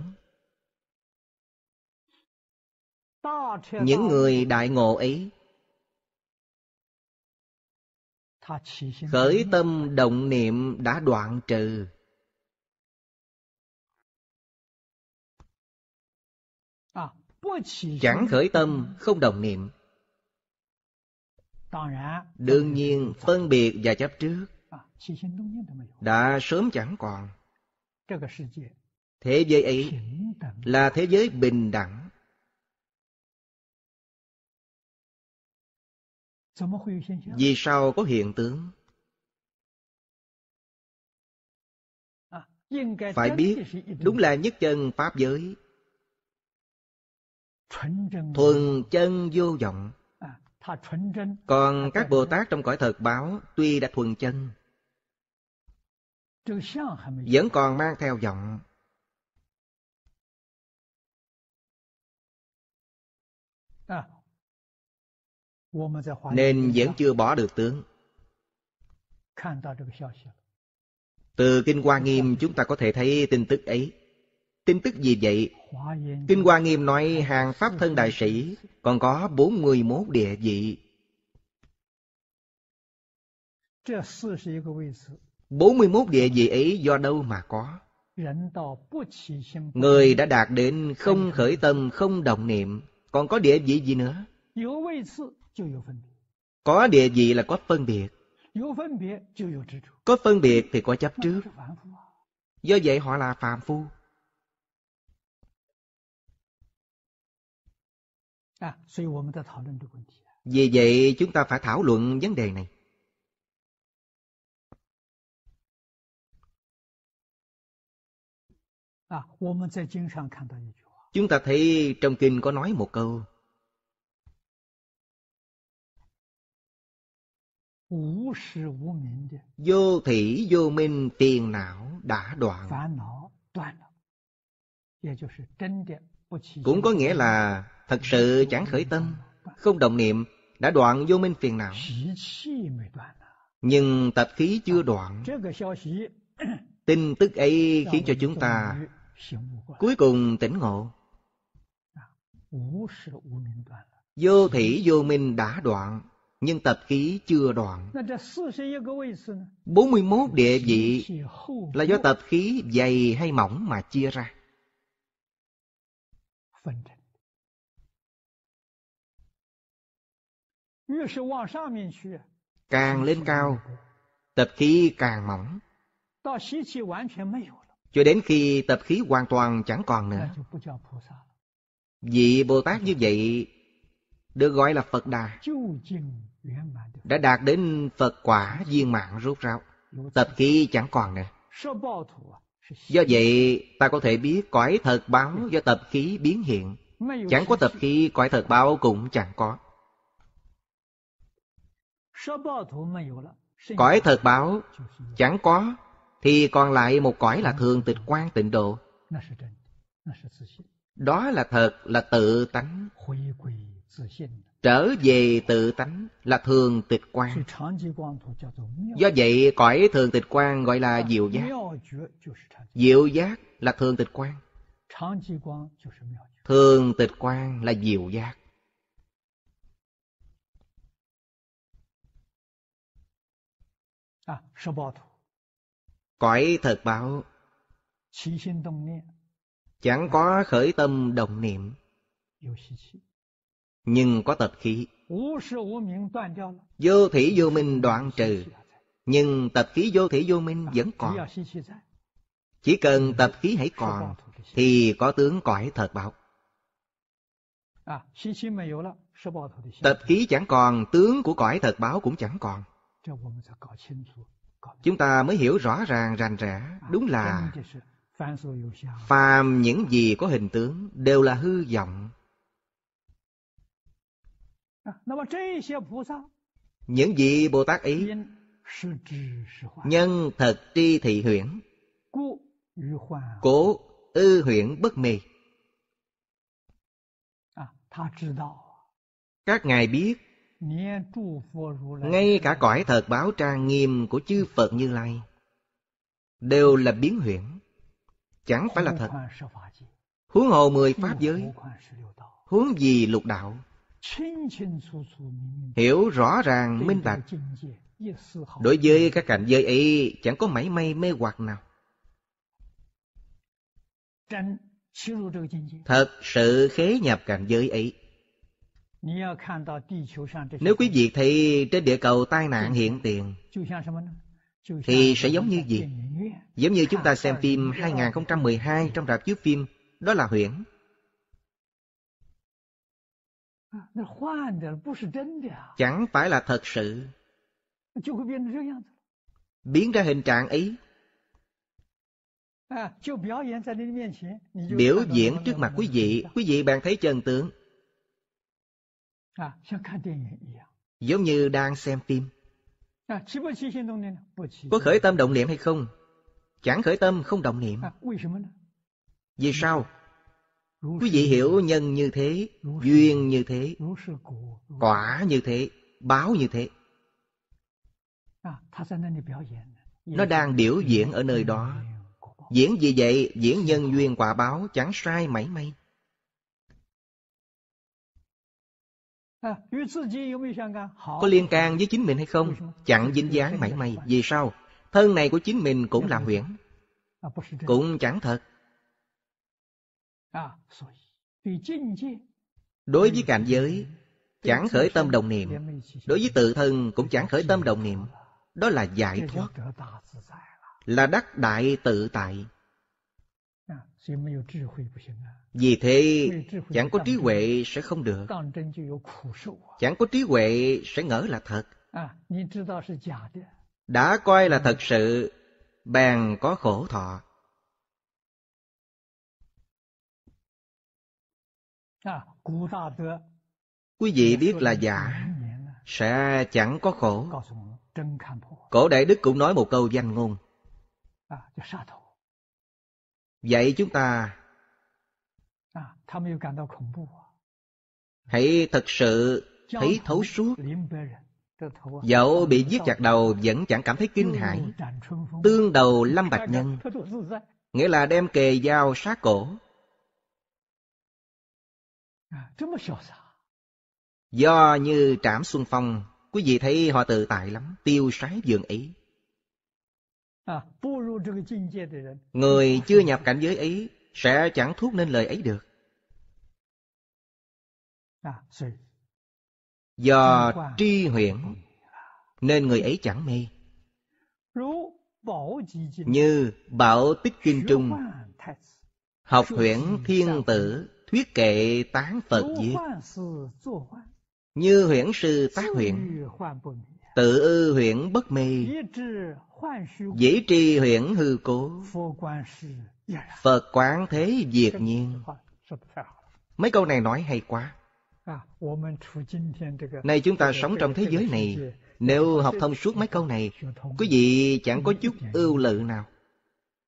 những người đại ngộ ấy khởi tâm động niệm đã đoạn trừ à, chẳng khởi tâm không đồng niệm đương nhiên phân biệt và chấp trước à, đã sớm chẳng còn Thế giới ấy là thế giới bình đẳng. Vì sao có hiện tướng? Phải biết, đúng là nhất chân Pháp giới. Thuần chân vô vọng. Còn các Bồ Tát trong cõi thật báo, tuy đã thuần chân, vẫn còn mang theo giọng à, nên vẫn chưa bỏ được tướng từ kinh hoa nghiêm chúng ta có thể thấy tin tức ấy tin tức gì vậy kinh hoa nghiêm nói hàng pháp thân đại sĩ còn có bốn mươi mốt địa vị 41 địa vị ấy do đâu mà có? Người đã đạt đến không khởi tâm, không động niệm, còn có địa vị gì nữa? Có địa vị là có phân biệt. Có phân biệt thì có chấp trước. Do vậy họ là phàm phu. À, Vì vậy chúng ta phải thảo luận vấn đề này. Chúng ta thấy trong kinh có nói một câu Vô thị vô minh tiền não đã đoạn Cũng có nghĩa là thật sự chẳng khởi tâm Không đồng niệm đã đoạn vô minh phiền não Nhưng tập khí chưa đoạn Tin tức ấy (coughs) khiến cho chúng ta Cuối cùng tỉnh ngộ Vô thủy vô minh đã đoạn Nhưng tập khí chưa đoạn 41 địa vị Là do tập khí dày hay mỏng mà chia ra Càng lên cao Tập khí càng mỏng cho đến khi tập khí hoàn toàn chẳng còn nữa. Vị Bồ Tát như vậy được gọi là Phật Đà, đã đạt đến Phật quả viên mạng rốt ráo, tập khí chẳng còn nữa. Do vậy, ta có thể biết cõi thật báo do tập khí biến hiện. Chẳng có tập khí, cõi thật báo cũng chẳng có. Cõi thật báo chẳng có thì còn lại một cõi là thường tịch quan tịnh độ đó là thật là tự tánh trở về tự tánh là thường tịch quan do vậy cõi thường tịch quan gọi là diệu giác diệu giác là thường tịch quan thường tịch quan là diệu giác à, Cõi thật báo Chẳng có khởi tâm đồng niệm Nhưng có tập khí Vô thủy vô minh đoạn trừ Nhưng tập khí vô thủy vô minh vẫn còn Chỉ cần tập khí hãy còn Thì có tướng cõi thật báo Tập khí chẳng còn Tướng của cõi thật báo cũng chẳng còn chúng ta mới hiểu rõ ràng rành rẽ đúng là phàm những gì có hình tướng đều là hư vọng à, những vị bồ tát ý nhân thật tri thị huyễn cố ư huyễn bất mê à, các ngài biết ngay cả cõi thật báo trang nghiêm của chư Phật Như Lai đều là biến huyễn, chẳng phải là thật. Huống hồ mười pháp giới, huống gì lục đạo. Hiểu rõ ràng minh bạch Đối với các cảnh giới ấy chẳng có mảy may mê hoặc nào Thật sự khế nhập cảnh giới ấy nếu quý vị thấy trên địa cầu tai nạn hiện tiền Thì sẽ giống như gì? Giống như chúng ta xem phim 2012 trong rạp chiếu phim Đó là huyễn Chẳng phải là thật sự Biến ra hình trạng ấy Biểu diễn trước mặt quý vị Quý vị bạn thấy chân tướng Giống như đang xem phim. Có khởi tâm động niệm hay không? Chẳng khởi tâm không động niệm. Vì sao? Quý vị hiểu nhân như thế, duyên như thế, quả như thế, báo như thế. À, nó đang biểu diễn ở nơi đó. Diễn gì vậy, diễn nhân duyên quả báo chẳng sai mảy may. Có liên can với chính mình hay không? Chẳng dính dáng mảy may. Vì sao? Thân này của chính mình cũng là huyễn. À, cũng chẳng thật. À, Đối với cảnh giới, chẳng khởi tâm đồng niệm. Đối với tự thân cũng chẳng khởi tâm đồng niệm. Đó là giải thoát. Là đắc đại tự tại. Vì thế, chẳng có trí huệ sẽ không được. Chẳng có trí huệ sẽ ngỡ là thật. Đã coi là thật sự, bèn có khổ thọ. Quý vị biết là giả, sẽ chẳng có khổ. Cổ Đại Đức cũng nói một câu danh ngôn. Vậy chúng ta hãy thật sự thấy thấu suốt dẫu bị giết chặt đầu vẫn chẳng cảm thấy kinh hãi tương đầu lâm bạch nhân nghĩa là đem kề dao sát cổ à, do như trảm xuân phong quý vị thấy họ tự tại lắm tiêu sái dường ý À, người chưa nhập cảnh giới ấy sẽ chẳng thốt nên lời ấy được. À, Do tri huyện nên người ấy chẳng mê. Như Bảo Tích Kinh Trung Học huyện thiên tử Thuyết kệ tán Phật diệt Như huyễn sư tác huyện Tự ư huyễn bất mê Dĩ tri huyễn hư cố Phật quán thế diệt nhiên Mấy câu này nói hay quá Nay chúng ta sống trong thế giới này Nếu học thông suốt mấy câu này Quý vị chẳng có chút ưu lự nào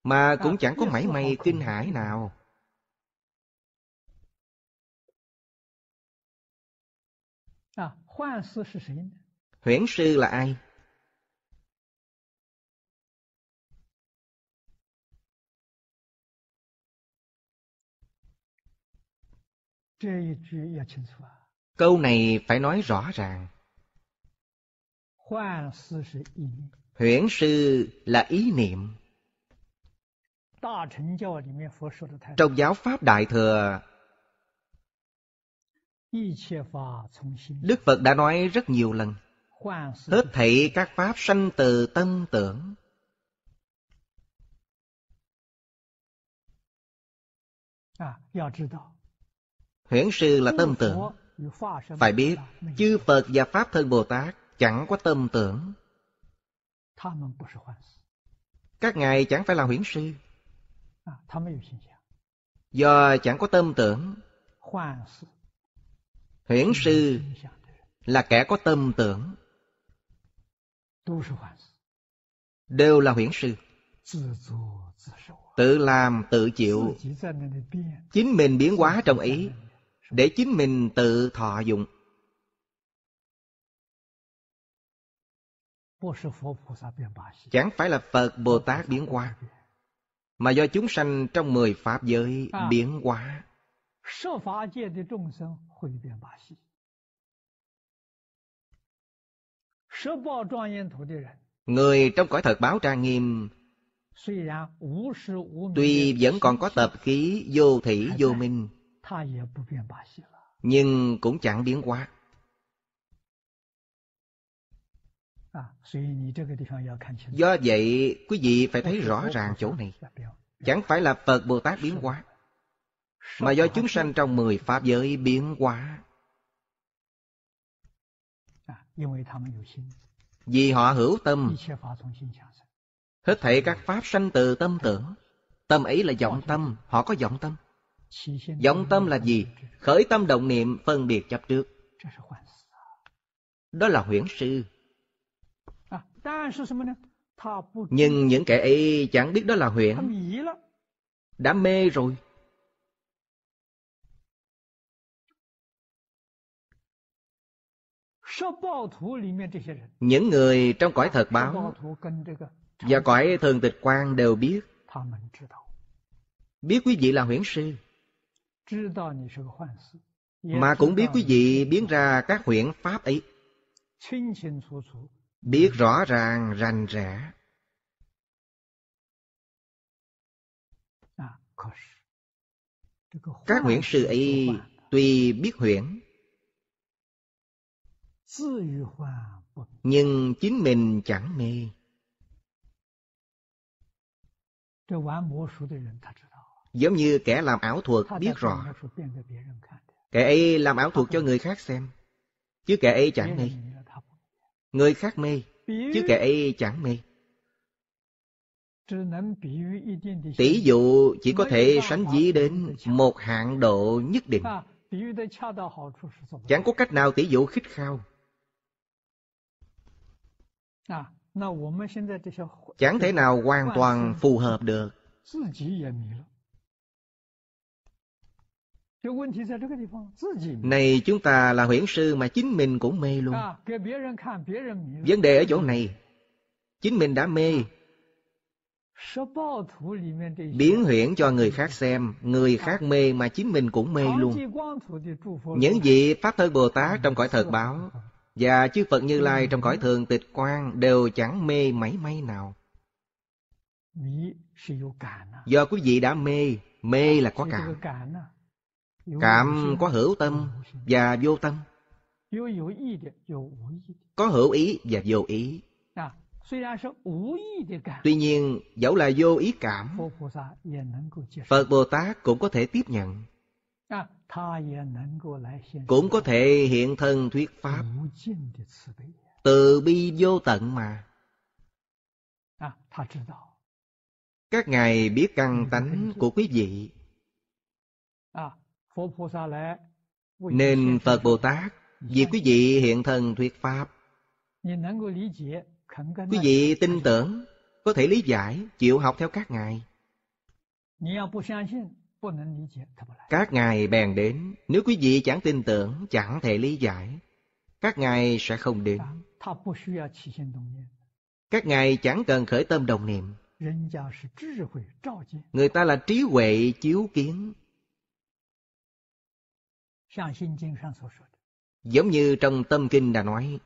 Mà cũng chẳng có mảy may kinh hãi nào à, Huyễn sư là ai? Câu này phải nói rõ ràng. Huyễn sư là ý niệm. Trong giáo Pháp Đại Thừa, Đức Phật đã nói rất nhiều lần. Hết thảy các pháp sanh từ tâm tưởng. Huyễn sư là tâm tưởng. Phải biết, chư Phật và Pháp thân Bồ Tát chẳng có tâm tưởng. Các ngài chẳng phải là huyễn sư. Do chẳng có tâm tưởng. Huyễn sư là kẻ có tâm tưởng đều là huyễn sư tự làm tự chịu chính mình biến hóa trong ý để chính mình tự thọ dụng chẳng phải là phật bồ tát biến hóa mà do chúng sanh trong mười pháp giới biến hóa Người trong cõi thật báo trang nghiêm Tuy vẫn còn có tập khí vô thủy vô minh Nhưng cũng chẳng biến hóa Do vậy quý vị phải thấy rõ ràng chỗ này Chẳng phải là Phật Bồ Tát biến hóa Mà do chúng sanh trong mười Pháp giới biến hóa vì họ hữu tâm Hết thảy các pháp sanh từ tâm tưởng Tâm ấy là vọng tâm, họ có vọng tâm Vọng tâm là gì? Khởi tâm động niệm phân biệt chấp trước Đó là huyễn sư Nhưng những kẻ ấy chẳng biết đó là huyễn Đã mê rồi Những người trong cõi thật báo và cõi thường tịch quan đều biết. Biết quý vị là huyễn sư. Mà cũng biết quý vị biến ra các huyễn pháp ấy. Biết rõ ràng, rành rẽ. Các huyễn sư ấy tuy biết huyễn nhưng chính mình chẳng mê giống như kẻ làm ảo thuật biết rõ kẻ ấy làm ảo thuật cho người khác xem chứ kẻ ấy chẳng mê người khác mê chứ kẻ ấy chẳng mê tỷ dụ chỉ có thể sánh dí đến một hạng độ nhất định chẳng có cách nào tỷ dụ khích khao chẳng thể nào hoàn toàn phù hợp được này chúng ta là huyễn sư mà chính mình cũng mê luôn vấn đề ở chỗ này chính mình đã mê biến huyễn cho người khác xem người khác mê mà chính mình cũng mê luôn những vị pháp thân bồ tát trong cõi thật báo và chư Phật Như Lai trong cõi thường tịch quan đều chẳng mê mảy may nào. À? Do quý vị đã mê, mê là có cảm. À? Cảm có hữu tâm và vô tâm. Có hữu ý và vô ý. Tuy nhiên, dẫu là vô ý cảm, Phật Bồ Tát cũng có thể tiếp nhận cũng có thể hiện thân thuyết pháp từ bi vô tận mà các ngài biết căn tánh của quý vị à, nên phật bồ tát vì quý vị hiện thân thuyết pháp quý vị tin tưởng có thể lý giải chịu học theo các ngài các ngài bèn đến, nếu quý vị chẳng tin tưởng, chẳng thể lý giải, các ngài sẽ không đến. Các ngài chẳng cần khởi tâm đồng niệm. Người ta là trí huệ chiếu kiến. Giống như trong tâm kinh đã nói,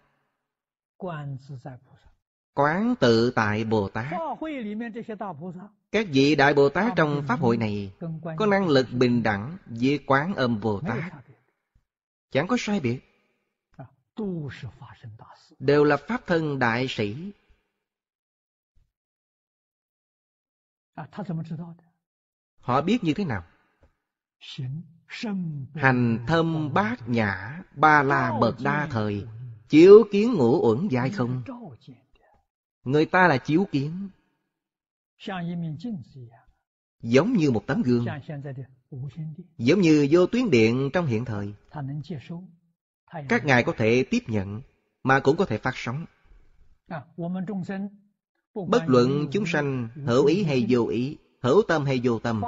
quán tự tại Bồ Tát các vị Đại Bồ Tát trong Pháp hội này Có năng lực bình đẳng với quán âm Bồ Tát Chẳng có sai biệt à, Đều là Pháp thân đại sĩ à, Họ biết như thế nào? Hành thâm bát nhã Ba la bậc đa thời Chiếu kiến ngũ uẩn dai không Người ta là chiếu kiến giống như một tấm gương giống như vô tuyến điện trong hiện thời các ngài có thể tiếp nhận mà cũng có thể phát sóng bất luận chúng sanh hữu ý hay vô ý hữu tâm hay vô tâm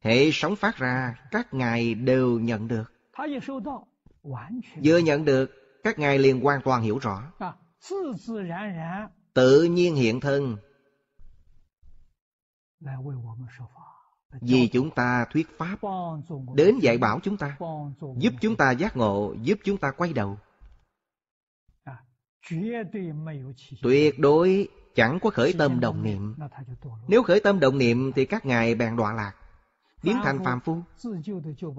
hệ sóng phát ra các ngài đều nhận được vừa nhận được các ngài liền hoàn toàn hiểu rõ tự nhiên hiện thân vì chúng ta thuyết Pháp Đến dạy bảo chúng ta Giúp chúng ta giác ngộ Giúp chúng ta quay đầu à, Tuyệt đối chẳng có khởi tâm đồng niệm Nếu khởi tâm đồng niệm Thì các ngài bèn đọa lạc Biến thành phàm phu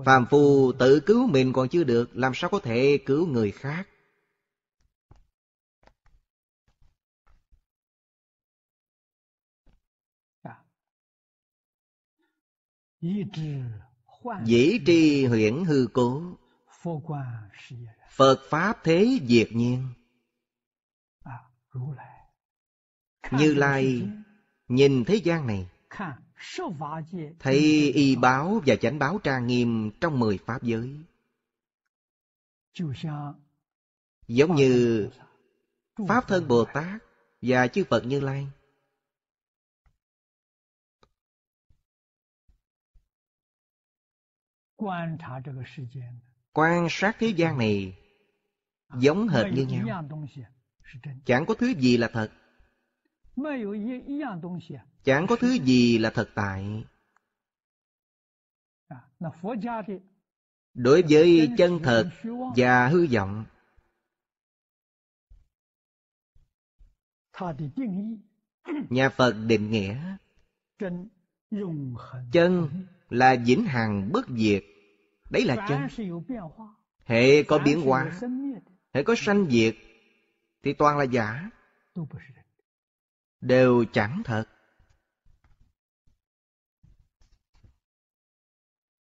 Phàm phu tự cứu mình còn chưa được Làm sao có thể cứu người khác Dĩ tri huyễn hư cố Phật Pháp thế diệt nhiên Như Lai nhìn thế gian này Thấy y báo và chánh báo trang nghiêm trong mười Pháp giới Giống như Pháp thân Bồ Tát và chư Phật Như Lai quan sát thế gian này giống hệt như nhau chẳng có thứ gì là thật chẳng có thứ gì là thật tại đối với chân thật và hư vọng (clears throat) nhà phật định nghĩa chân là vĩnh hằng bất diệt Đấy là chân. Hệ có biến hóa, hệ có sanh diệt, thì toàn là giả. Đều chẳng thật.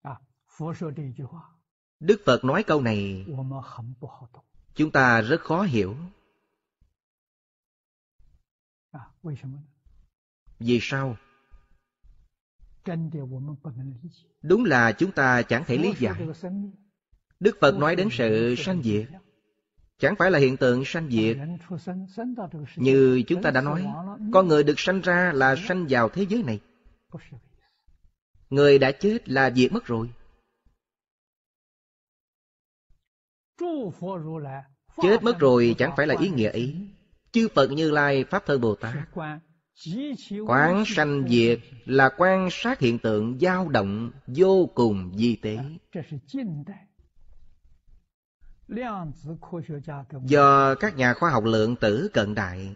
À, Đức Phật nói câu này, chúng ta rất khó hiểu. À, vì sao? Đúng là chúng ta chẳng thể lý giải. Đức Phật nói đến sự sanh diệt. Chẳng phải là hiện tượng sanh diệt. Như chúng ta đã nói, con người được sanh ra là sanh vào thế giới này. Người đã chết là diệt mất rồi. Chết mất rồi chẳng phải là ý nghĩa ấy. Chư Phật Như Lai Pháp Thân Bồ Tát Quán sanh diệt là quan sát hiện tượng dao động vô cùng di tế. Do các nhà khoa học lượng tử cận đại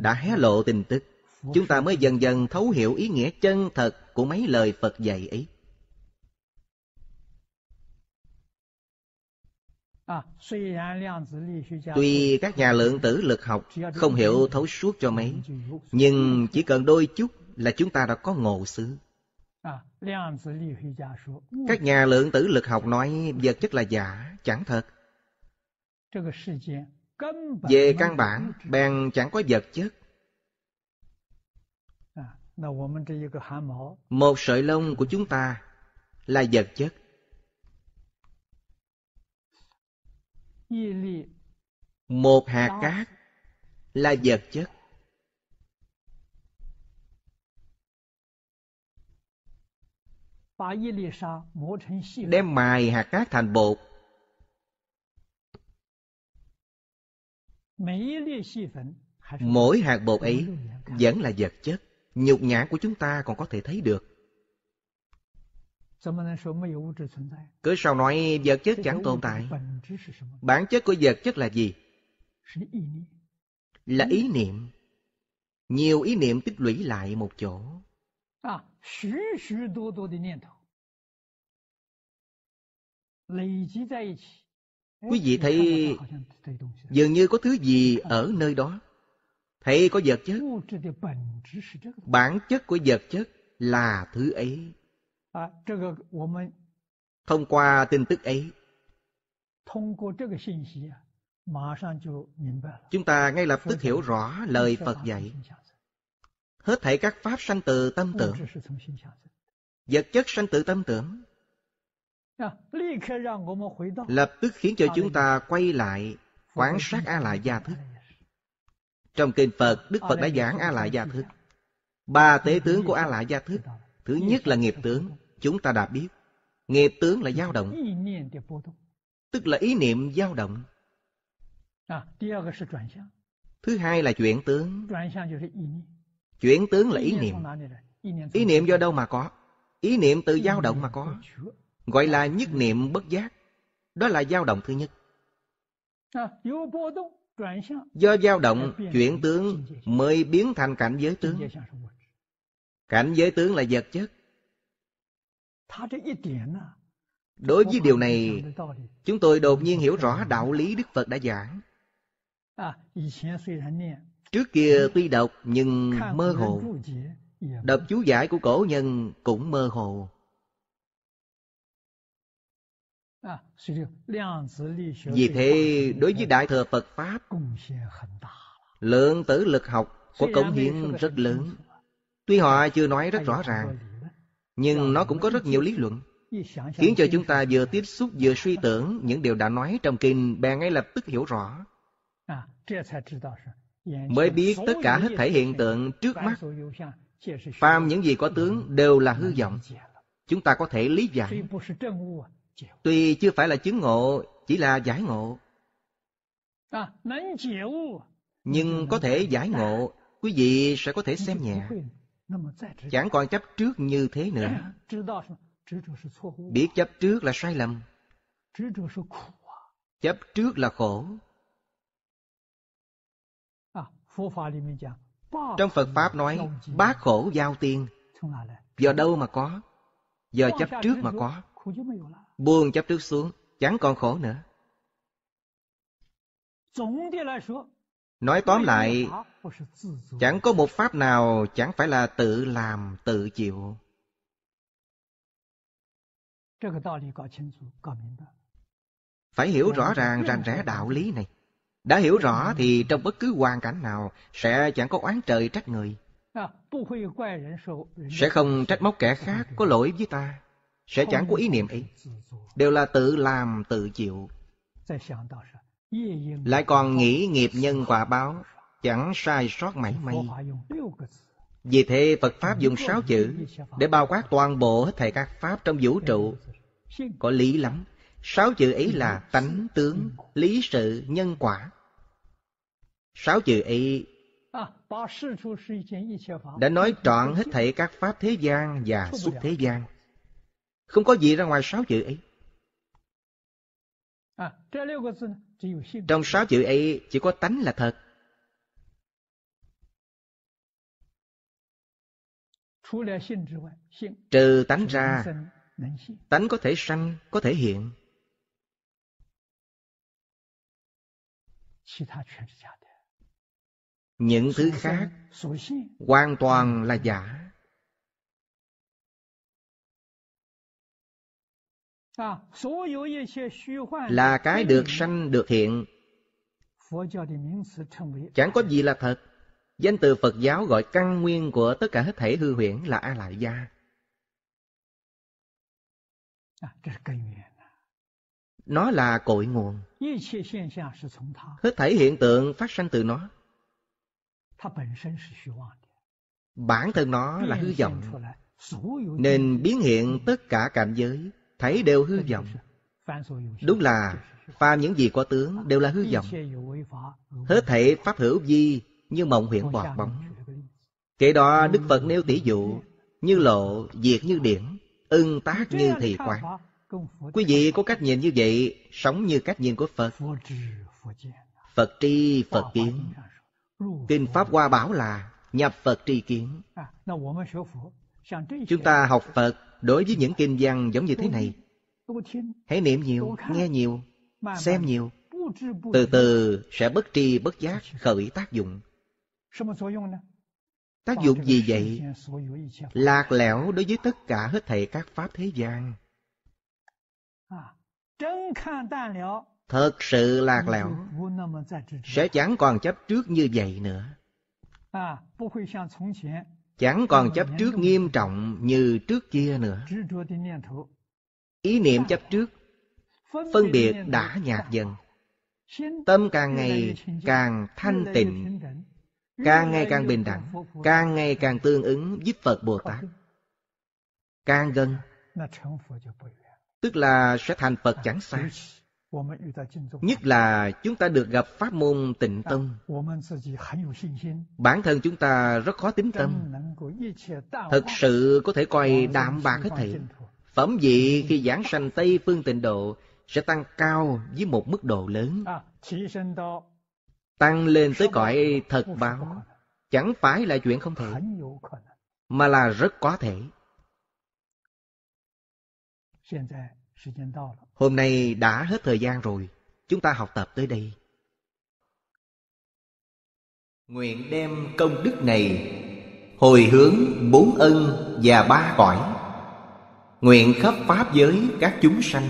đã hé lộ tin tức, chúng ta mới dần dần thấu hiểu ý nghĩa chân thật của mấy lời Phật dạy ấy. Tuy các nhà lượng tử lực học không hiểu thấu suốt cho mấy, nhưng chỉ cần đôi chút là chúng ta đã có ngộ xứ. Các nhà lượng tử lực học nói vật chất là giả, chẳng thật. Về căn bản, bèn chẳng có vật chất. Một sợi lông của chúng ta là vật chất. Một hạt cát là vật chất. Đem mài hạt cát thành bột. Mỗi hạt bột ấy vẫn là vật chất. Nhục nhã của chúng ta còn có thể thấy được cứ sao nói vật chất chẳng tồn tại Bản chất của vật chất là gì? Là ý niệm Nhiều ý niệm tích lũy lại một chỗ Quý vị thấy dường như có thứ gì ở nơi đó Thấy có vật chất Bản chất của vật chất là thứ ấy Thông qua tin tức ấy, chúng ta ngay lập tức hiểu rõ lời Phật dạy. Hết thảy các pháp sanh từ tâm tưởng. Vật chất sanh từ tâm tưởng. Lập tức khiến cho chúng ta quay lại quán sát a la gia thức. Trong kinh Phật, Đức Phật đã giảng a la gia thức. Ba tế tướng của a la gia thức. Thứ nhất là nghiệp tướng, chúng ta đã biết nghiệp tướng là dao động tức là ý niệm dao động thứ hai là chuyển tướng chuyển tướng là ý niệm ý niệm do đâu mà có ý niệm từ dao động mà có gọi là nhất niệm bất giác đó là dao động thứ nhất do dao động chuyển tướng mới biến thành cảnh giới tướng cảnh giới tướng là vật chất Đối với điều này, chúng tôi đột nhiên hiểu rõ đạo lý Đức Phật đã giảng. Trước kia tuy đọc nhưng mơ hồ, đọc chú giải của cổ nhân cũng mơ hồ. Vì thế, đối với Đại Thừa Phật Pháp, lượng tử lực học có cống hiến rất lớn. Tuy họ chưa nói rất rõ ràng, nhưng nó cũng có rất nhiều lý luận khiến cho chúng ta vừa tiếp xúc vừa suy tưởng những điều đã nói trong kinh bèn ngay lập tức hiểu rõ mới biết tất cả hết thể hiện tượng trước mắt phàm những gì có tướng đều là hư vọng chúng ta có thể lý giải tuy chưa phải là chứng ngộ chỉ là giải ngộ nhưng có thể giải ngộ quý vị sẽ có thể xem nhẹ chẳng còn chấp trước như thế nữa biết chấp trước là sai lầm chấp trước là khổ trong phật pháp nói bát khổ giao tiên giờ đâu mà có giờ chấp trước mà có buông chấp trước xuống chẳng còn khổ nữa nói tóm lại chẳng có một pháp nào chẳng phải là tự làm tự chịu phải hiểu rõ ràng rành rẽ đạo lý này đã hiểu rõ thì trong bất cứ hoàn cảnh nào sẽ chẳng có oán trời trách người sẽ không trách móc kẻ khác có lỗi với ta sẽ chẳng có ý niệm ấy đều là tự làm tự chịu lại còn nghĩ nghiệp nhân quả báo chẳng sai sót mảy may vì thế phật pháp dùng sáu chữ để bao quát toàn bộ hết thể các pháp trong vũ trụ có lý lắm sáu chữ ấy là tánh tướng lý sự nhân quả sáu chữ ấy đã nói trọn hết thể các pháp thế gian và xuất thế gian không có gì ra ngoài sáu chữ ấy À, Trong sáu chữ ấy chỉ có tánh là thật. Trừ tánh ra, tánh có thể sanh, có thể hiện. Những thứ khác hoàn toàn là giả. là cái được sanh được hiện chẳng có gì là thật danh từ phật giáo gọi căn nguyên của tất cả hết thể hư huyễn là a lại gia nó là cội nguồn hết thể hiện tượng phát sanh từ nó bản thân nó là hư vọng nên biến hiện tất cả cảnh giới thấy đều hư vọng đúng là phàm những gì có tướng đều là hư vọng hết thể pháp hữu vi như mộng huyễn bọt bóng kể đó đức phật nêu tỷ dụ như lộ diệt như điển ưng tác như thì quán quý vị có cách nhìn như vậy sống như cách nhìn của phật phật tri phật kiến kinh pháp hoa bảo là nhập phật tri kiến chúng ta học phật Đối với những kinh văn giống như thế này, hãy niệm nhiều, nghe nhiều, xem nhiều. Từ từ sẽ bất tri bất giác khởi tác dụng. Tác dụng gì vậy? Lạc lẽo đối với tất cả hết thảy các pháp thế gian. Thật sự lạc lẽo Sẽ chẳng còn chấp trước như vậy nữa chẳng còn chấp trước nghiêm trọng như trước kia nữa ý niệm chấp trước phân biệt đã nhạt dần tâm càng ngày càng thanh tịnh càng ngày càng bình đẳng càng ngày càng tương ứng với phật bồ tát càng gần tức là sẽ thành phật chẳng xa Nhất là chúng ta được gặp pháp môn tịnh à, tâm. Bản thân chúng ta rất khó tính tâm. Thật sự có thể coi đạm bạc hết thảy. Phẩm vị khi giảng sanh Tây phương tịnh độ sẽ tăng cao với một mức độ lớn. À, tăng lên tới cõi thật báo chẳng phải là chuyện không thể, mà là rất có thể. Hôm nay đã hết thời gian rồi, chúng ta học tập tới đây. Nguyện đem công đức này hồi hướng bốn ân và ba cõi. Nguyện khắp pháp giới các chúng sanh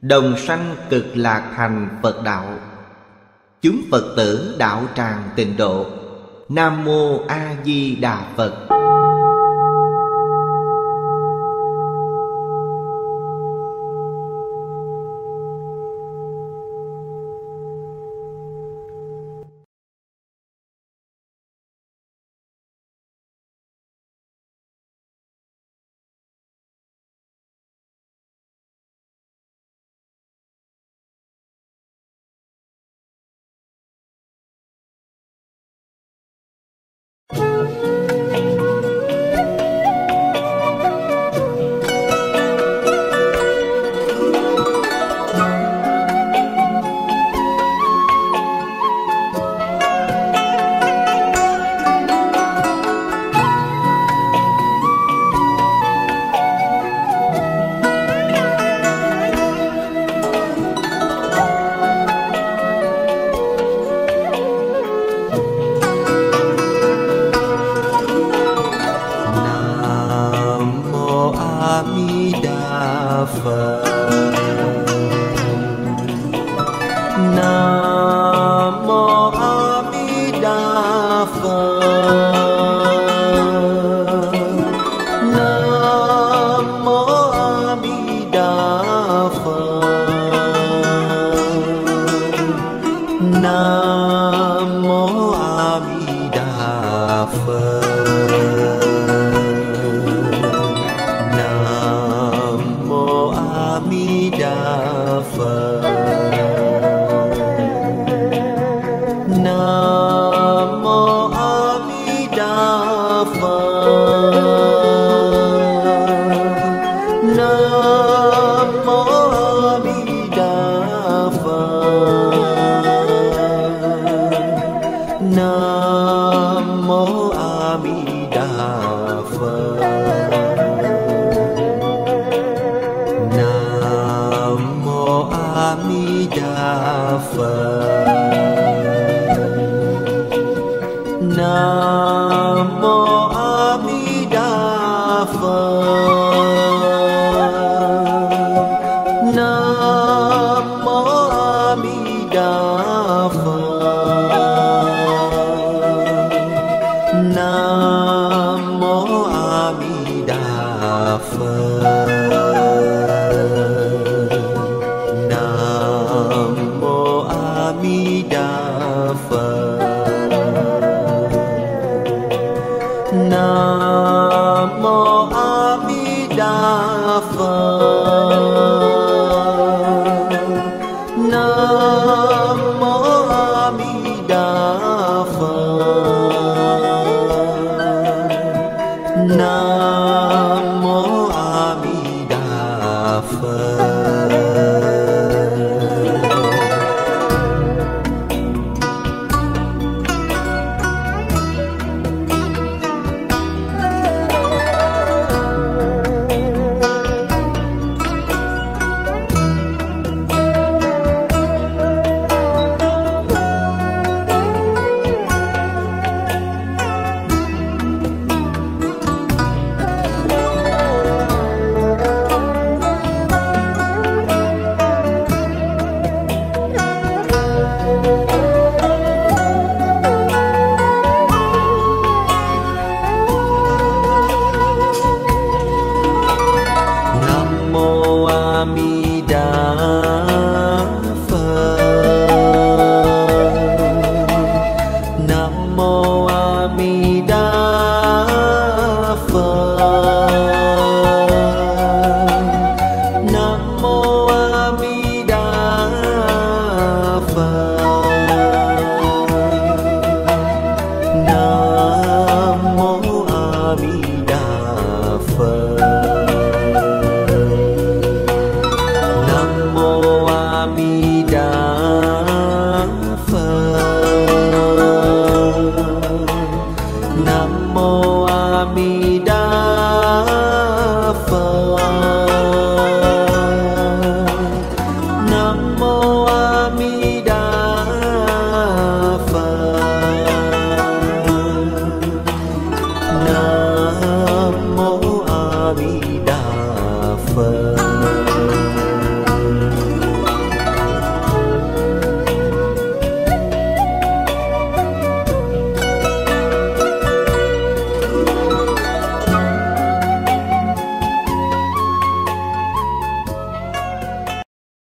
đồng sanh cực lạc thành Phật đạo. Chúng Phật tử đạo tràng tịnh độ. Nam mô A Di Đà Phật. di đà